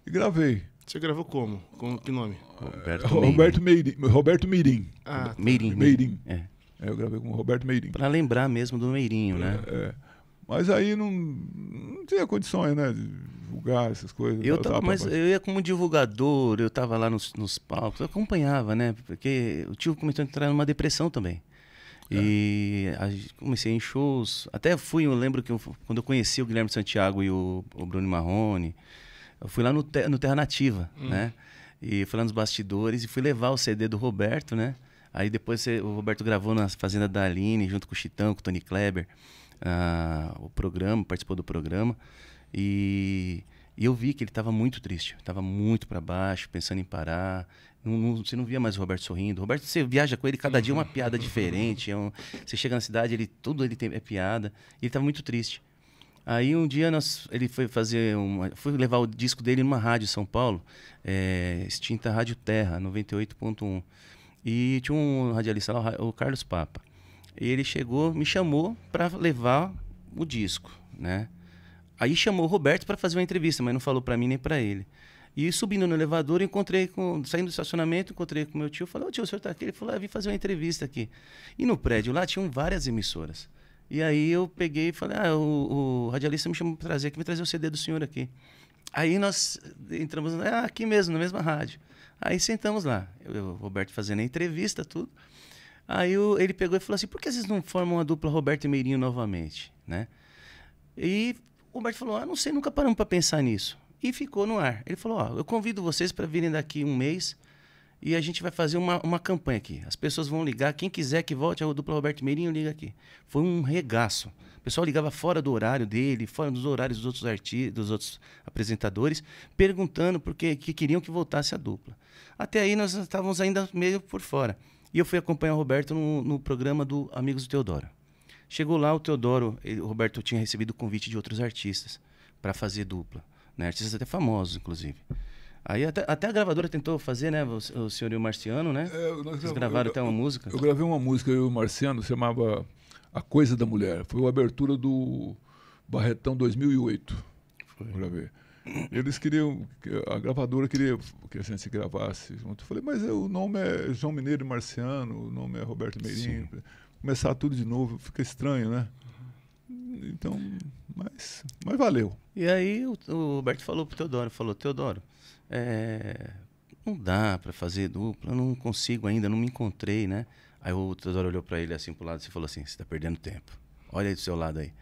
E gravei. Você gravou como? Com que nome? Roberto, Roberto Meirin. Roberto Meirin. Ah, tá. Meirin. Meirin. É. é. eu gravei com o Roberto Meirin. Pra lembrar mesmo do Meirinho, né? é, né? É. Mas aí não, não tinha condições, né? De divulgar essas coisas. Eu, tava, mas eu ia como divulgador, eu tava lá nos, nos palcos, eu acompanhava, né? Porque o tio começou a entrar numa depressão também. É. E comecei em shows. Até fui, eu lembro que eu, quando eu conheci o Guilherme Santiago e o, o Bruno Marrone, eu fui lá no, te, no Terra Nativa, hum. né? E fui lá nos bastidores e fui levar o CD do Roberto, né? Aí depois o Roberto gravou na Fazenda da Aline, junto com o Chitão, com o Tony Kleber, uh, o programa, participou do programa. E, e eu vi que ele estava muito triste, estava muito para baixo, pensando em parar. Não, não, você não via mais o Roberto sorrindo. Roberto, você viaja com ele, cada dia é uma uhum. piada diferente. É um, você chega na cidade, ele tudo ele tem, é piada. Ele estava muito triste. Aí um dia nós, ele foi fazer uma, foi levar o disco dele numa rádio em São Paulo, é, extinta Rádio Terra, 98.1. E tinha um radialista lá, o Carlos Papa. E ele chegou, me chamou para levar o disco, né? Aí chamou o Roberto para fazer uma entrevista, mas não falou para mim nem para ele. E subindo no elevador, encontrei com. Saindo do estacionamento, encontrei com meu tio. Falei, ô tio, o senhor tá aqui? Ele falou, ah, vim fazer uma entrevista aqui. E no prédio lá tinham várias emissoras. E aí eu peguei e falei, ah, o, o radialista me chamou para trazer aqui, me trazer o CD do senhor aqui. Aí nós entramos, ah, aqui mesmo, na mesma rádio. Aí sentamos lá, eu, o Roberto fazendo a entrevista, tudo. Aí ele pegou e falou assim, por que vocês não formam a dupla Roberto e Meirinho novamente, né? E o Roberto falou, ah, não sei, nunca paramos para pensar nisso. E ficou no ar. Ele falou: Ó, eu convido vocês para virem daqui um mês e a gente vai fazer uma, uma campanha aqui. As pessoas vão ligar, quem quiser que volte ao dupla Roberto Meirinho, liga aqui. Foi um regaço. O pessoal ligava fora do horário dele, fora dos horários dos outros artistas, dos outros apresentadores, perguntando porque que queriam que voltasse a dupla. Até aí nós estávamos ainda meio por fora. E eu fui acompanhar o Roberto no, no programa do Amigos do Teodoro. Chegou lá o Teodoro, ele, o Roberto tinha recebido convite de outros artistas para fazer dupla. Né? Artistas até famosos, inclusive. Aí até, até, a gravadora tentou fazer, né? O, o senhor e o Marciano, né? É, Vocês gravaram eu, até uma eu, música. Eu gravei uma música, eu e o Marciano, chamava A Coisa da Mulher. Foi a abertura do Barretão 2008. Foi. Gravei. Eles queriam, a gravadora queria que a gente gravasse junto. Eu falei, mas é, o nome é João Mineiro e Marciano, o nome é Roberto Meirinho. Começar tudo de novo fica estranho, né? Então, mas, mas valeu. E aí o, o Roberto falou pro Teodoro, falou, Teodoro, é, não dá para fazer dupla, eu não consigo ainda, não me encontrei, né? Aí o Teodoro olhou para ele assim pro lado e falou assim, você tá perdendo tempo. Olha aí do seu lado aí.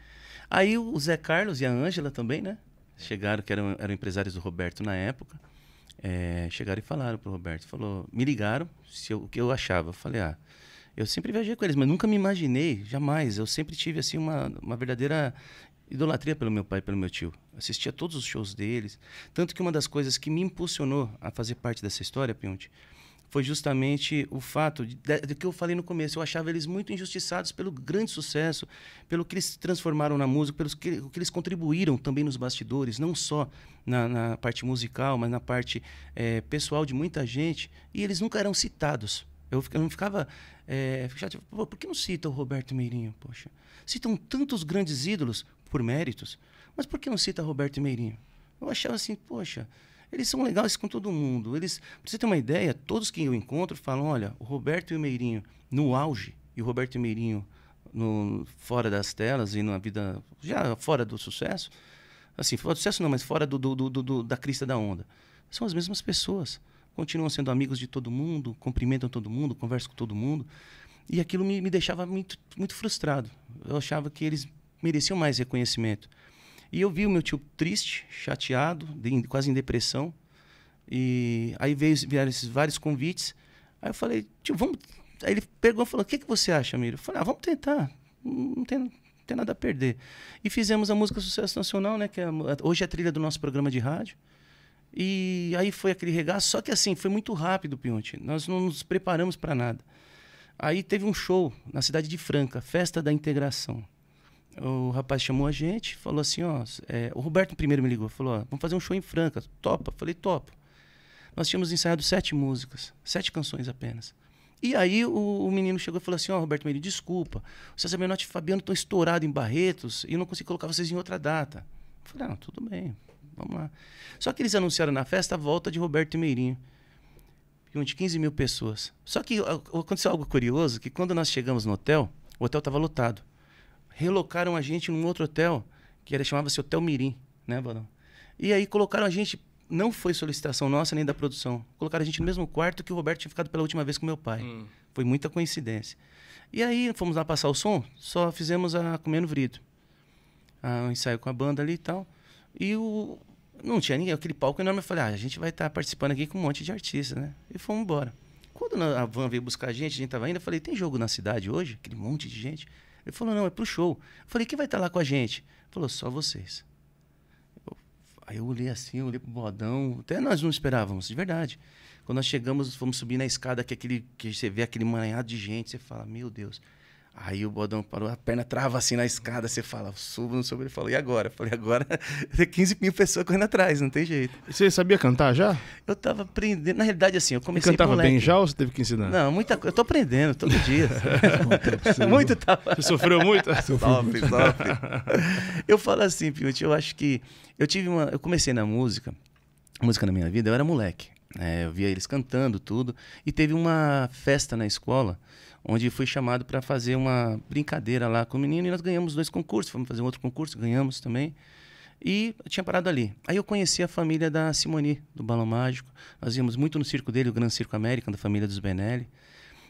Aí o Zé Carlos e a Ângela também, né? Chegaram, que eram, eram empresários do Roberto na época. É, chegaram e falaram pro Roberto, falou, me ligaram se eu, o que eu achava. Eu falei, ah, eu sempre viajei com eles, mas nunca me imaginei, jamais. Eu sempre tive assim uma, uma verdadeira idolatria pelo meu pai e pelo meu tio. Assistia todos os shows deles. Tanto que uma das coisas que me impulsionou a fazer parte dessa história, Pionte, foi justamente o fato de, de, que eu falei no começo. Eu achava eles muito injustiçados pelo grande sucesso, pelo que eles transformaram na música, pelo que, que eles contribuíram também nos bastidores, não só na, na parte musical, mas na parte é, pessoal de muita gente. E eles nunca eram citados. Eu, não ficava é, chateado. por que não cita o Roberto Meirinho? Poxa, citam tantos grandes ídolos por méritos, mas por que não cita Roberto Meirinho? Eu achava assim, poxa, eles são legais com todo mundo. Eles, pra você ter uma ideia, todos que eu encontro falam, olha, o Roberto e o Meirinho no auge e o Roberto e o Meirinho no, fora das telas e na vida já fora do sucesso, assim, fora do sucesso não, mas fora do, do, do, do da crista da onda, são as mesmas pessoas continuam sendo amigos de todo mundo, cumprimentam todo mundo, conversam com todo mundo. E aquilo me, me deixava muito, muito frustrado. Eu achava que eles mereciam mais reconhecimento. E eu vi o meu tio triste, chateado, de, quase em depressão. E aí veio, vieram esses vários convites. Aí eu falei, tio, vamos. Aí ele pegou e falou: o que, que você acha, Miro? Eu falei: ah, vamos tentar. Não tem, não tem nada a perder. E fizemos a música Sucesso Nacional, né? Que é, hoje é a trilha do nosso programa de rádio. E aí foi aquele regaço, só que assim, foi muito rápido, Pionte. Nós não nos preparamos para nada. Aí teve um show na cidade de Franca, Festa da Integração. O rapaz chamou a gente, falou assim, ó, é, o Roberto primeiro me ligou, falou, ó, vamos fazer um show em Franca, topa? Falei, top Nós tínhamos ensaiado sete músicas, sete canções apenas. E aí o, o menino chegou e falou assim, ó, Roberto Meire, desculpa, o César Menotti e o Fabiano estão estourados em Barretos e eu não consigo colocar vocês em outra data. Eu falei, ah, não, tudo bem, vamos lá. Só que eles anunciaram na festa a volta de Roberto Meirinho. De 15 mil pessoas. Só que aconteceu algo curioso, que quando nós chegamos no hotel, o hotel estava lotado. Relocaram a gente num outro hotel, que era chamava-se Hotel Mirim, né, Balão? E aí colocaram a gente, não foi solicitação nossa nem da produção, colocaram a gente no mesmo quarto que o Roberto tinha ficado pela última vez com meu pai. Hum. Foi muita coincidência. E aí fomos lá passar o som, só fizemos a Comendo Vrido. Ah, um ensaio com a banda ali e tal. E o, não tinha ninguém, aquele palco enorme. Eu falei, ah, a gente vai estar tá participando aqui com um monte de artistas, né? E fomos embora. Quando a van veio buscar a gente, a gente tava indo, eu falei, tem jogo na cidade hoje? Aquele monte de gente. Ele falou, não, é pro show. Eu falei, quem vai estar tá lá com a gente? Ele falou, só vocês. Eu, aí eu olhei assim, eu olhei pro bodão. Até nós não esperávamos, de verdade. Quando nós chegamos, fomos subir na escada, que, é aquele, que você vê aquele manhado de gente, você fala, meu Deus. Aí o bodão parou, a perna trava assim na escada, você fala, subo, não subo. Ele falou, e agora? Eu falei, agora tem 15 mil pessoas correndo atrás, não tem jeito. você sabia cantar já? Eu tava aprendendo, na realidade assim, eu comecei Você cantava bem já ou você teve que ensinar? Não, muita coisa, eu tô aprendendo todo dia. muito tava. Você sofreu muito? sofre, sofre. eu falo assim, Piuti, eu acho que eu tive uma, eu comecei na música, música na minha vida, eu era moleque. É, eu via eles cantando tudo, e teve uma festa na escola onde fui chamado para fazer uma brincadeira lá com o menino e nós ganhamos dois concursos, fomos fazer um outro concurso, ganhamos também. E eu tinha parado ali. Aí eu conheci a família da Simoni, do Balão Mágico. Nós íamos muito no circo dele, o Grande Circo América, da família dos Benelli.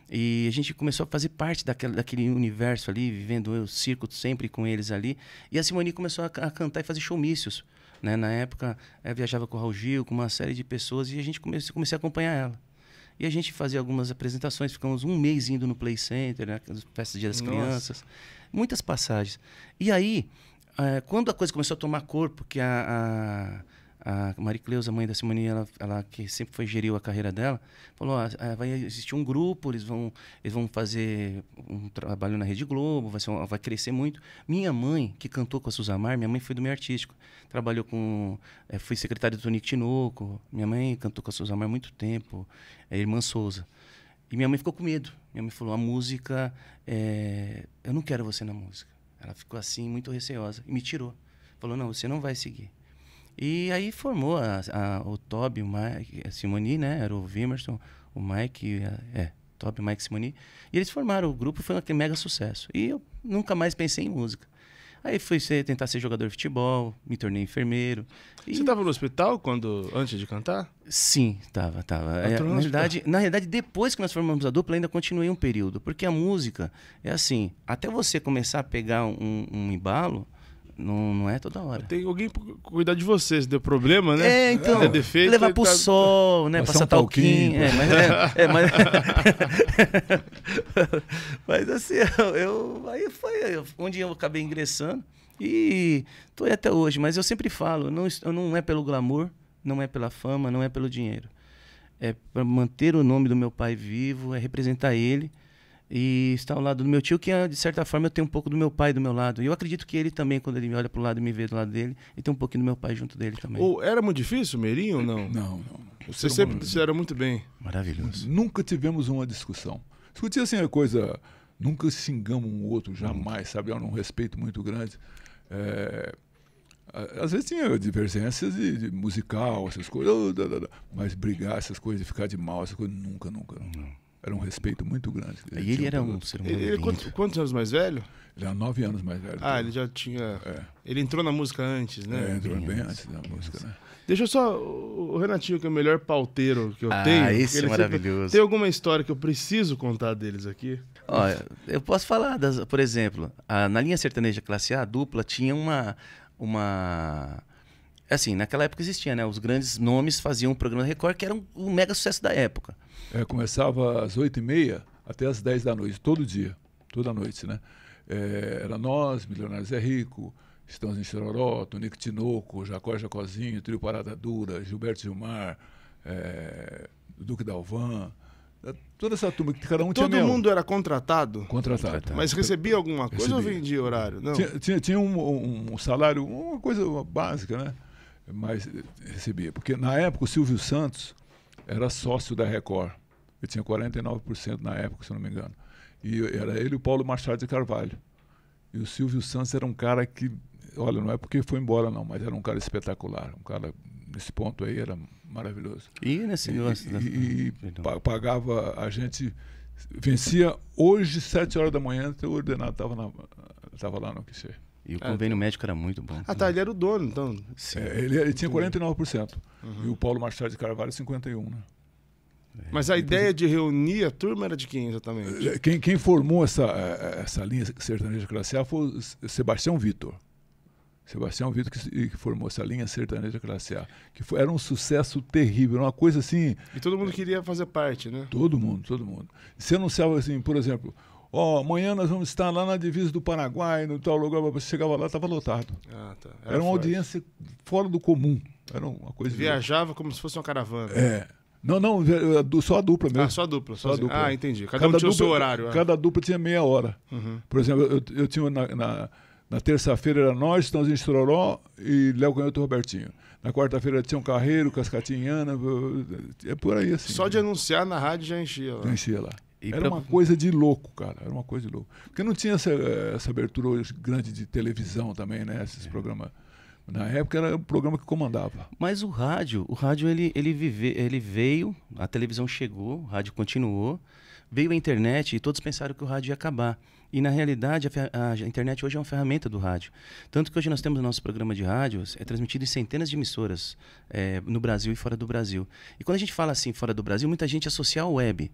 E a gente começou a fazer parte daquele, daquele universo ali, vivendo o circo sempre com eles ali. E a Simoni começou a, a cantar e fazer showmícios. Né? Na época, eu eh, viajava com o Raul Gil, com uma série de pessoas, e a gente comecei, comecei a acompanhar ela. E a gente fazia algumas apresentações, ficamos um mês indo no Play Center, né, nas festas do Dia das Nossa. Crianças, muitas passagens. E aí, é, quando a coisa começou a tomar corpo, que a, a a Marie Cleusa, mãe da Simone, ela, ela que sempre foi geriu a carreira dela, falou: ah, é, vai existir um grupo, eles vão, eles vão fazer um trabalho na Rede Globo, vai, um, vai crescer muito. Minha mãe, que cantou com a Suzamar, minha mãe foi do meio artístico, trabalhou com, é, fui secretária do Tonico Tinoco. Minha mãe cantou com a Suzamar há muito tempo, é irmã Souza. E minha mãe ficou com medo. Minha mãe falou: a música, é... eu não quero você na música. Ela ficou assim, muito receosa, e me tirou. Falou: não, você não vai seguir. E aí formou a, a, o Toby, o Mike, a eh, Simoni, né? Era o Wimerson, o Mike, a, eh, é, Toby, Mike Simoni. E eles formaram o grupo, foi um mega sucesso. E eu nunca mais pensei em música. Aí fui ser, tentar ser jogador de futebol, me tornei enfermeiro. Você estava no hospital quando antes de cantar? Sim, estava, estava. Tá é, na, realidade, na realidade, depois que nós formamos a dupla, ainda continuei um período. Porque a música é assim, até você começar a pegar um, um embalo, não, não é toda hora. Tem alguém cuidar de você, se deu problema, né? É, então. É defeito, levar é pro tá... sol, né? Passar, um talquinho. É, mas, é, é, mas... mas assim, eu, aí foi onde eu acabei ingressando e tô aí até hoje. Mas eu sempre falo, não, não é pelo glamour, não é pela fama, não é pelo dinheiro. É para manter o nome do meu pai vivo, é representar ele e está ao lado do meu tio, que ah, de certa forma eu tenho um pouco do meu pai do meu lado. E eu acredito que ele também, quando ele me olha para o lado e me vê do lado dele, ele tem um pouquinho do meu pai junto dele também. Ou era muito difícil, Meirinho, ou não? Não, não. Você sempre se era muito bem. Maravilhoso. Nunca tivemos uma discussão. Discutir assim é coisa. Nunca xingamos um outro, jamais, sabe? É um respeito muito grande. É, às vezes tinha divergências de, de musical, essas coisas, mas brigar, essas coisas, ficar de mal, essas coisas, nunca, nunca. nunca. Era um respeito muito grande. Ele, e ele era um ser humano. Ele, quantos, quantos, anos mais velho? Ele era nove anos mais velho. Ah, ele já tinha. É. Ele entrou na música antes, né? É, entrou bem, bem antes da música, né? Deixa eu só. O Renatinho, que é o melhor pauteiro que eu ah, tenho. Ah, esse é maravilhoso. Sempre... Tem alguma história que eu preciso contar deles aqui? Olha, eu posso falar, das, por exemplo, a, na linha sertaneja classe A, a dupla tinha uma. uma Assim, naquela época existia, né? Os grandes nomes faziam o programa Record, que era um, um mega sucesso da época. É, começava às 8h30 até às 10 da noite, todo dia, toda noite, né? É, era nós, Milionários é Rico, Estamos em Chororó, Tonico Tinoco, Jacó Jacozinho, Trio Parada Dura, Gilberto Gilmar, é, Duque Dalvan, né? toda essa turma que cada um Todo tinha Todo mundo era contratado? Contratado. Mas recebia alguma coisa recebia. ou vendia horário? Não. Tinha, tinha, tinha um, um, um, salário, uma coisa básica, né? mais recebia. Porque na época o Silvio Santos era sócio da Record. Ele tinha 49% na época, se não me engano. E era ele e o Paulo Machado de Carvalho. E o Silvio Santos era um cara que, olha, não é porque foi embora não, mas era um cara espetacular, um cara nesse ponto aí era maravilhoso. E nesse e, negócio, e, e pagava a gente vencia hoje sete horas da manhã, o ordenado estava lá no ser e o é. convênio médico era muito bom. Ah, tá, ele era o dono, então. É, ele, ele, tinha 49%. Uhum. E o Paulo Machado de Carvalho, 51%. Né? É. Mas a ideia de reunir a turma era de quem exatamente? É, quem, quem formou essa, é, essa linha sertaneja classe A foi o Sebastião Vitor. Sebastião Vitor que, que, formou essa linha sertaneja classe A, que foi, era um sucesso terrível, uma coisa assim. E todo mundo é, queria fazer parte, né? Todo mundo, todo mundo. Se anunciava assim, por exemplo, Ó, oh, amanhã nós vamos estar lá na divisa do Paraguai, no tal lugar. Você chegava lá, estava lotado. Ah, tá. Era, Era uma forte. audiência fora do comum. Era uma coisa. Viajava de... como se fosse uma caravana. É. Não, não, é, é só a dupla mesmo. Ah, só a dupla. Só, a dupla. Ah, entendi. Cada, cada um tinha o seu horário. É. Cada dupla tinha meia hora. Uhum. Por exemplo, eu, eu tinha na, na, na terça-feira era nós, Tãozinho Chororó e Léo Canhoto e Robertinho. Na quarta-feira tinha um carreiro, Cascatinhana, é por aí assim. Só de anunciar na rádio já enchia lá. Já enchia lá. E era pra... uma coisa de louco, cara. Era uma coisa de louco. Porque não tinha essa, eh, essa abertura grande de televisão também, né? Esses é. programas. Na época era o programa que comandava. Mas o rádio, o rádio ele, ele, vive, ele veio, a televisão chegou, o rádio continuou, veio a internet e todos pensaram que o rádio ia acabar. E na realidade, a, a, internet hoje é uma ferramenta do rádio. Tanto que hoje nós temos o nosso programa de rádios, é transmitido em centenas de emissoras é, no Brasil e fora do Brasil. E quando a gente fala assim, fora do Brasil, muita gente associa ao web.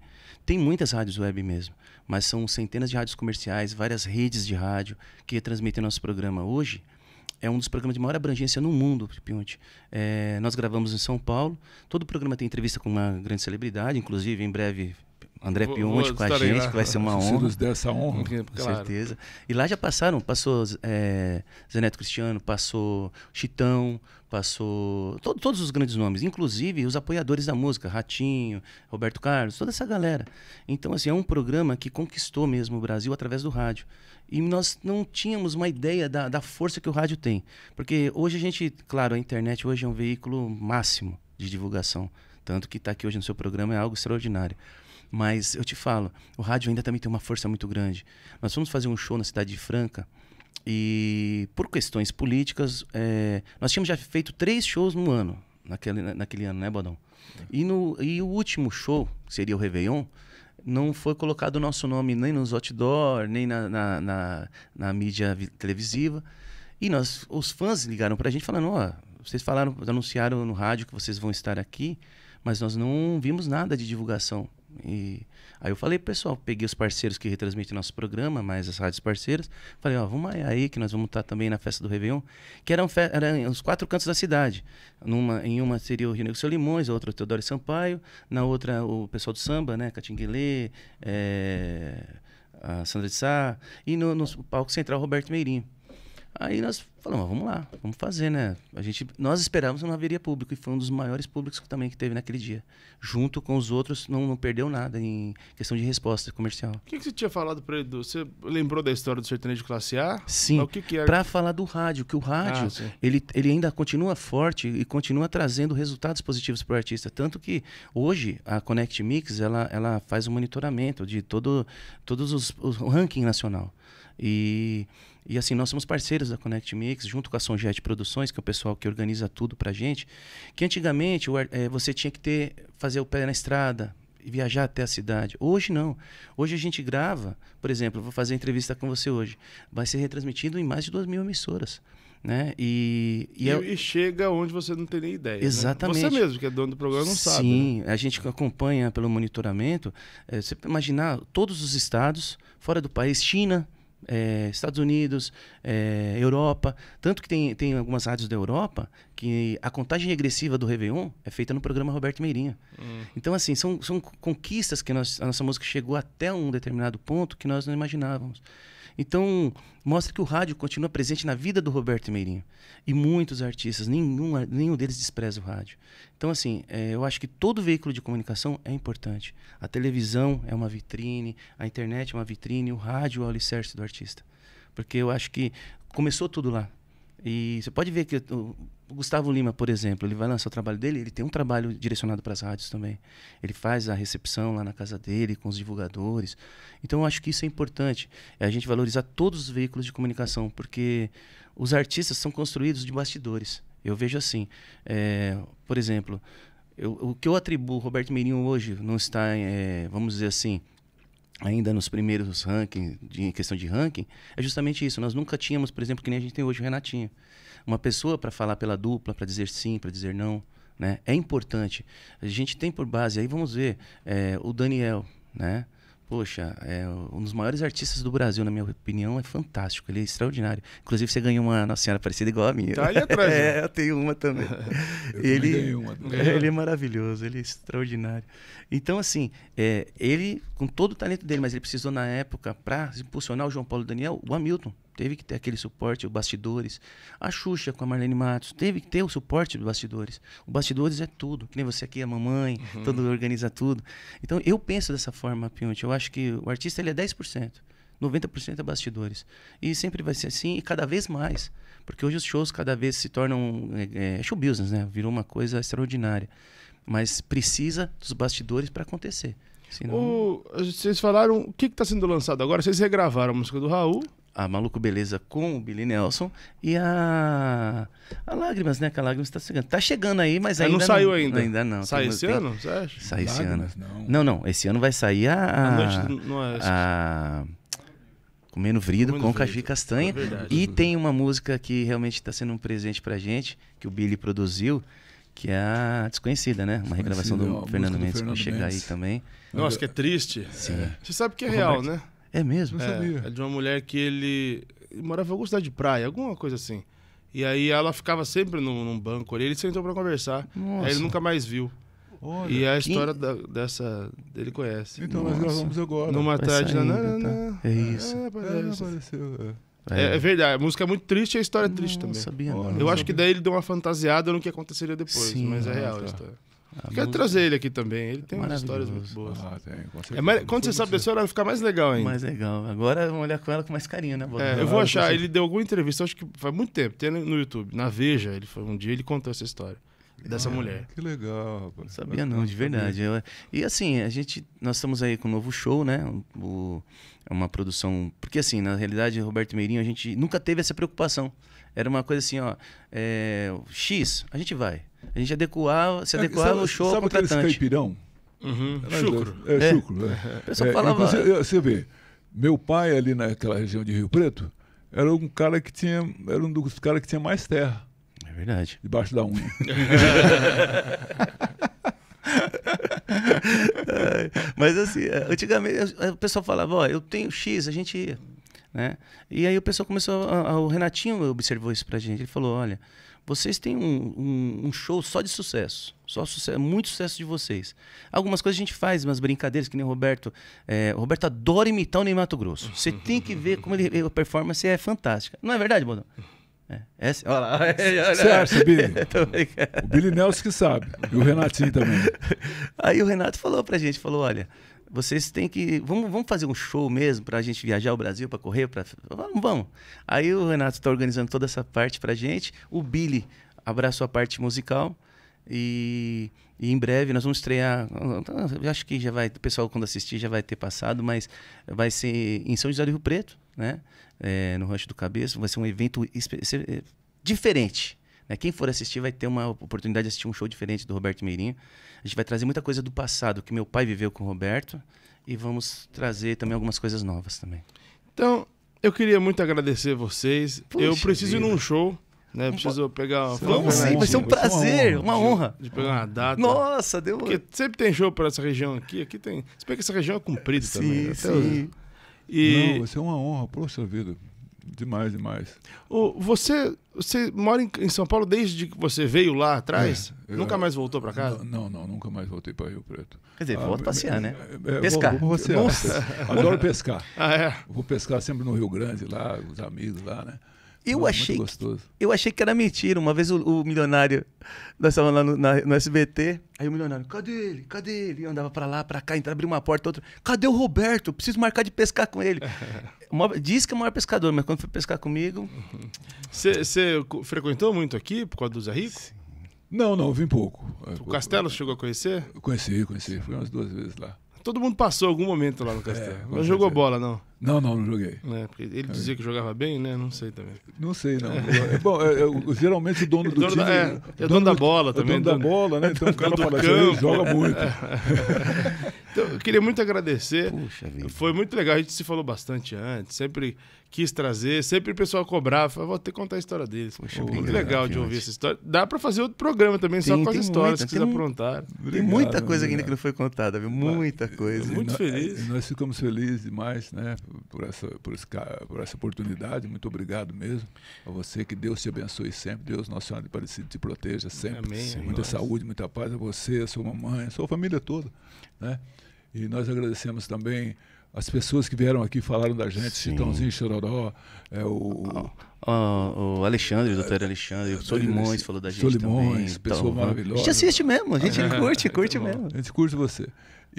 Tem muitas rádios web mesmo, mas são centenas de rádios comerciais, várias redes de rádio que transmitem nosso programa hoje é um dos programas de maior abrangência no mundo, Pionte. É, nós gravamos em São Paulo. Todo o programa tem entrevista com uma grande celebridade, inclusive em breve André vou, com a gente, lá, que vai ser uma honra. nos der honra. com claro. certeza. E lá já passaram, passou é, Zeneto Cristiano, passou Chitão, passou to todos os grandes nomes, inclusive os apoiadores da música, Ratinho, Roberto Carlos, toda essa galera. Então, assim, é um programa que conquistou mesmo o Brasil através do rádio. E nós não tínhamos uma ideia da, da força que o rádio tem. Porque hoje a gente, claro, a internet hoje é um veículo máximo de divulgação. Tanto que estar tá aqui hoje no seu programa é algo extraordinário. Mas eu te falo, o rádio ainda também tem uma força muito grande. Nós fomos fazer um show na cidade de Franca e, por questões políticas, é, nós tínhamos já feito três shows no ano, naquele, naquele ano, né, Bodão? É. E, no, e o último show, que seria o Réveillon, não foi colocado o nosso nome nem nos outdoor, nem na, na, na, na mídia televisiva. E nós, os fãs ligaram pra gente falando, ó, oh, vocês falaram, anunciaram no rádio que vocês vão estar aqui, mas nós não vimos nada de divulgação. E aí eu falei, pessoal, peguei os parceiros que retransmitem nosso programa, mais as rádios parceiras. Falei, ó, vamos é aí que nós vamos estar também na festa do Réveillon, que eram, eram os quatro cantos da cidade. Numa, em uma seria o Rio Negro Seu Limões, a outra o Teodoro Sampaio, na outra o pessoal do samba, né, Catinguelê, é, a Sandra de Sá, e no, no palco central Roberto Meirinho. Aí nós falamos, vamos lá, vamos fazer, né? A gente, nós esperávamos que não haveria público, e foi um dos maiores públicos também que teve naquele dia. Junto com os outros, não, não perdeu nada em questão de resposta comercial. O que, que você tinha falado para Edu? Você lembrou da história do sertanejo classe A? Sim, é? para falar do rádio, que o rádio, ah, ele, ele ainda continua forte e continua trazendo resultados positivos para o artista. Tanto que hoje, a Connect Mix, ela, ela faz um monitoramento de todo, todos os, os ranking nacional. E e assim, nós somos parceiros da Connect Mix, junto com a Sonjet Produções, que é o pessoal que organiza tudo pra gente. Que antigamente eh, você tinha que ter, fazer o pé na estrada, e viajar até a cidade. Hoje não. Hoje a gente grava, por exemplo, vou fazer entrevista com você hoje. Vai ser retransmitido em mais de duas mil emissoras. Né? E, e, e, é... e chega onde você não tem nem ideia. Né? Exatamente. Né? Você mesmo, que é dono do programa, não né? Sim, sabe. Sim, né? a gente acompanha pelo monitoramento. É, você imaginar todos os estados, fora do país, China, é, Estados Unidos, é, Europa. Tanto que tem, tem algumas rádios da Europa que a contagem regressiva do Réveillon é feita no programa Roberto Meirinha. Hum. Então, assim, são, são conquistas que nós, a nossa música chegou até um determinado ponto que nós não imaginávamos. Então, mostra que o rádio continua presente na vida do Roberto Meirinho. E muitos artistas, nenhum, nenhum deles despreza o rádio. Então, assim, é, eu acho que todo veículo de comunicação é importante. A televisão é uma vitrine, a internet é uma vitrine, o rádio é o alicerce do artista. Porque eu acho que começou tudo lá. E você pode ver que o Gustavo Lima, por exemplo, ele vai lançar o trabalho dele, ele tem um trabalho direcionado para as rádios também. Ele faz a recepção lá na casa dele, com os divulgadores. Então eu acho que isso é importante, é a gente valorizar todos os veículos de comunicação, porque os artistas são construídos de bastidores. Eu vejo assim, é, por exemplo, eu, o que eu atribuo Roberto Meirinho hoje não está, é, vamos dizer assim, ainda nos primeiros rankings, em questão de ranking, é justamente isso. Nós nunca tínhamos, por exemplo, que nem a gente tem hoje o Renatinho. Uma pessoa para falar pela dupla, para dizer sim, para dizer não. Né? É importante. A gente tem por base, aí vamos ver, é, o Daniel, né? poxa, é um dos maiores artistas do Brasil, na minha opinião, é fantástico, ele é extraordinário. Inclusive, você ganhou uma Nossa Senhora parecida igual a minha. Tá ali atrás. Né? é, eu tenho uma também. eu ele, também uma. ele é maravilhoso, ele é extraordinário. Então, assim, é, ele, com todo o talento dele, mas ele precisou na época, para impulsionar o João Paulo Daniel, o Hamilton teve que ter aquele suporte, os bastidores. A Xuxa com a Marlene Matos, teve que ter o suporte dos bastidores. O bastidores é tudo, que nem você aqui, a mamãe, uhum. todo organiza tudo. Então eu penso dessa forma, Pionte. Eu acho que o artista ele é 10%. 90% é bastidores. E sempre vai ser assim, e cada vez mais. Porque hoje os shows cada vez se tornam é, é, é show business, né? Virou uma coisa extraordinária. Mas precisa dos bastidores para acontecer. Senão... O, vocês falaram, o que está sendo lançado agora? Vocês regravaram a música do Raul a Maluco Beleza com o Billy Nelson e a, a Lágrimas, né? Que a Lágrimas está chegando. Tá chegando aí, mas ah, ainda não. saiu ainda. Ainda não. Sai tem, esse tem... ano, você acha? Sai Lágrimas, esse ano. Não. não, não. Esse ano vai sair a... a, Noite do, é a Comendo Vrido Comendo com Caju Castanha. É verdade, e tem uma música que realmente está sendo um presente pra gente, que o Billy produziu, que é a Desconhecida, né? Uma regravação do, do Fernando Mendes, que vai chegar aí também. Nossa, que é triste. Sim. Você sabe que é real, né? É mesmo? Não é, sabia. É de uma mulher que ele, ele morava em alguma cidade de praia, alguma coisa assim. E aí ela ficava sempre num, num banco ali, ele sentou para conversar. Nossa. Aí ele nunca mais viu. Olha, e é a história da, dessa dele conhece. Então Nossa. nós gravamos agora. Numa tarde. Ainda, na, né, tá? Né, né. É isso. Ah, é, apareceu. É, é. é, verdade, a música é muito triste e a história é triste não, também. Não sabia, não. Eu não acho sabia. que daí ele deu uma fantasiada no que aconteceria depois, Sim, mas é ah, real tá. a história. A ah, Quero música... trazer ele aqui também. Ele tem umas histórias muito boas. Ah, tem, é, mas, quando você sabe da história, ela fica mais legal ainda. Mais legal. Agora vamos olhar com ela com mais carinho, né? É, eu, vou achar. Ele deu alguma entrevista, acho que faz muito tempo, tem no YouTube. Na Veja, ele foi um dia ele contou essa história. dessa ah, mulher. Que legal, rapaz. sabia não, de verdade. Eu, e assim, a gente, nós estamos aí com um novo show, né? O, é uma produção... Porque assim, na realidade, Roberto Meirinho, a gente nunca teve essa preocupação. Era uma coisa assim, ó... É, X, a gente vai. A gente adequava, se adequava sabe, ao show sabe aqueles Sabe caipirão? Uhum. É chucro. É, é, chucro. É. É. Falava... Você, né? você vê, meu pai ali naquela região de Rio Preto era um cara que tinha, era um dos caras que tinha mais terra. É verdade. Debaixo da unha. Mas assim, é, antigamente é, o pessoal falava, ó, eu tenho X, a gente ia. Né? E aí o pessoal começou, a, a, o Renatinho observou isso pra gente, ele falou, olha, vocês têm um, um, um, show só de sucesso. Só sucesso, muito sucesso de vocês. Algumas coisas a gente faz, umas brincadeiras, que nem o Roberto. É, o Roberto adora imitar o Neymar Mato Grosso. Você tem que ver como ele, a performance é fantástica. Não é verdade, Bodão? É, essa, é assim, olha lá. Certo, Billy. o Billy Nelson que sabe. E o Renatinho também. Aí o Renato falou pra gente, falou, olha, vocês têm que. Vamos, vamos fazer um show mesmo para a gente viajar ao Brasil, para correr? Pra... Vamos, vamos. Aí o Renato está organizando toda essa parte para gente. O Billy abraçou a parte musical. E, e, em breve nós vamos estrear. Acho que já vai. O pessoal, quando assistir, já vai ter passado, mas vai ser em São José do Rio Preto, né? É, no Rancho do Cabeça. Vai ser um evento é, diferente. Né? Quem for assistir vai ter uma oportunidade de assistir um show diferente do Roberto Meirinho. A gente vai trazer muita coisa do passado que meu pai viveu com o Roberto e vamos trazer também algumas coisas novas também. Então, eu queria muito agradecer vocês. Puxa eu preciso vida. ir num show. Né? Preciso um pegar uma Vamos sim, vai ser um prazer, uma honra. De, de, pegar uma data. Nossa, deu Porque sempre tem show para essa região aqui. Aqui tem. Se que essa região é comprida sim, também. Né? Sim. sim. E... Não, vai ser uma honra, poxa vida. Demais, demais. O, você, você mora em, em São Paulo desde que você veio lá atrás? É, eu, nunca mais voltou para casa? Não, não, nunca mais voltei para Rio Preto. Quer dizer, ah, volta é, passear, é, né? É, é pescar. Vou, vou passear. Nossa. Adoro pescar. Ah, é? Vou pescar sempre no Rio Grande lá, os amigos lá, né? Eu, é achei, eu achei que era mentira. Uma vez o, o milionário, nós estávamos lá no, na, no, SBT, aí o milionário, cadê ele? Cadê ele? E andava para lá, para cá, entrava, abria uma porta, outra. Cadê o Roberto? Preciso marcar de pescar com ele. Diz que é o maior pescador, mas quando foi pescar comigo... Você uhum. frequentou muito aqui por causa do Zé Rico? Sim. Não, não, vim pouco. É, o Castelo chegou a conhecer? Eu conheci, conheci. Fui umas duas vezes lá. Todo mundo passou algum momento lá no Castelo. É, não jogou bola, não. Não, não, não joguei. É, ele é. dizia que jogava bem, né? Não sei também. Não sei, não. É. é bom, é, geralmente o dono do dono time. é, é dono da bola também. É dono da bola, né? Então o cara fala campo. assim, joga muito. Então, eu queria muito agradecer. Puxa vida. Foi muito legal, a gente se falou bastante antes, sempre quis trazer, sempre o pessoal cobrava, falava, vou ter que contar a história deles. Foi muito legal, legal de ouvir essa história. Dá para fazer outro programa também, tem, só com as histórias muita, que vocês aprontaram. Obrigado, tem muita coisa obrigado. ainda que não foi contada, viu? Muita coisa. Muito nós, feliz. Nós ficamos felizes demais, né? por essa, por, essa por essa oportunidade. Muito obrigado mesmo a você. Que Deus te abençoe sempre. Deus, Nossa Senhora de Aparecida, te proteja sempre. Amém, Sim, muita nós. saúde, muita paz a você, a sua mamãe, a sua família toda. Né? E nós agradecemos também as pessoas que vieram aqui falaram da gente, Chitãozinho, Chororó, é, o... O, ah, ah, o Alexandre, o doutor Alexandre, o Solimões falou da gente Solimões, também. pessoa então, maravilhosa. A gente assiste mesmo, a gente curte, curte mesmo. A gente curte você.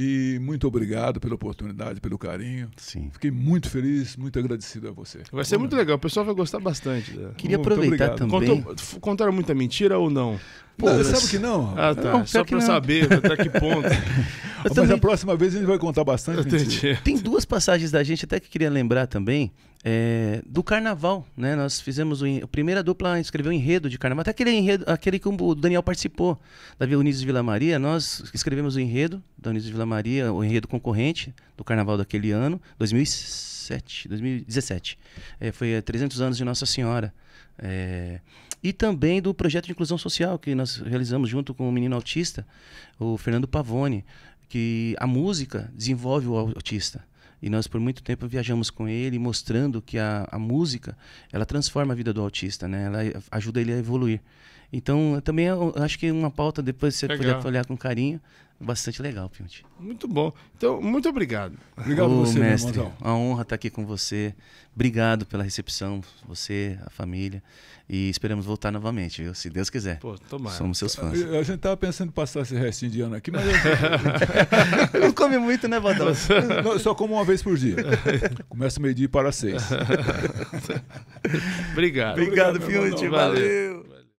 E muito obrigado pela oportunidade, pelo carinho. Sim. Fiquei muito feliz, muito agradecido a você. Vai ser muito legal, o pessoal vai gostar bastante. Né? Queria aproveitar também. Contou, contaram muita mentira ou não? Pô, não, sabe que não? Ah, tá. Não, Só para saber até que ponto. Mas, também... a próxima vez a gente vai contar bastante. Tem duas passagens da gente até que queria lembrar também. É, do carnaval, né? Nós fizemos o, a primeira dupla escreveu enredo de carnaval, até aquele enredo, aquele que o Daniel participou da de Vila Maria, nós escrevemos o enredo da de Vila Maria, o enredo concorrente do carnaval daquele ano, 2007, 2017. É, foi 300 anos de Nossa Senhora. É, e também do projeto de inclusão social que nós realizamos junto com o menino autista, o Fernando Pavone, que a música desenvolve o autista. E nós por muito tempo viajamos com ele, mostrando que a, a música, ela transforma a vida do autista, né? Ela ajuda ele a evoluir. Então, também eu acho que uma pauta depois você Legal. puder olhar com carinho, bastante legal, Pionte. Muito bom. Então, muito obrigado. Obrigado Ô, você, mestre. Meu a honra estar tá aqui com você. Obrigado pela recepção, você, a família. E esperamos voltar novamente, viu? Se Deus quiser. Pô, tomara. Somos seus fãs. Eu, a gente tava pensando em passar esse restinho de ano aqui, mas eu... não come muito, né, Badal? só como uma vez por dia. Começa meio-dia para seis. obrigado. Obrigado, obrigado Pionte. Valeu. Valeu.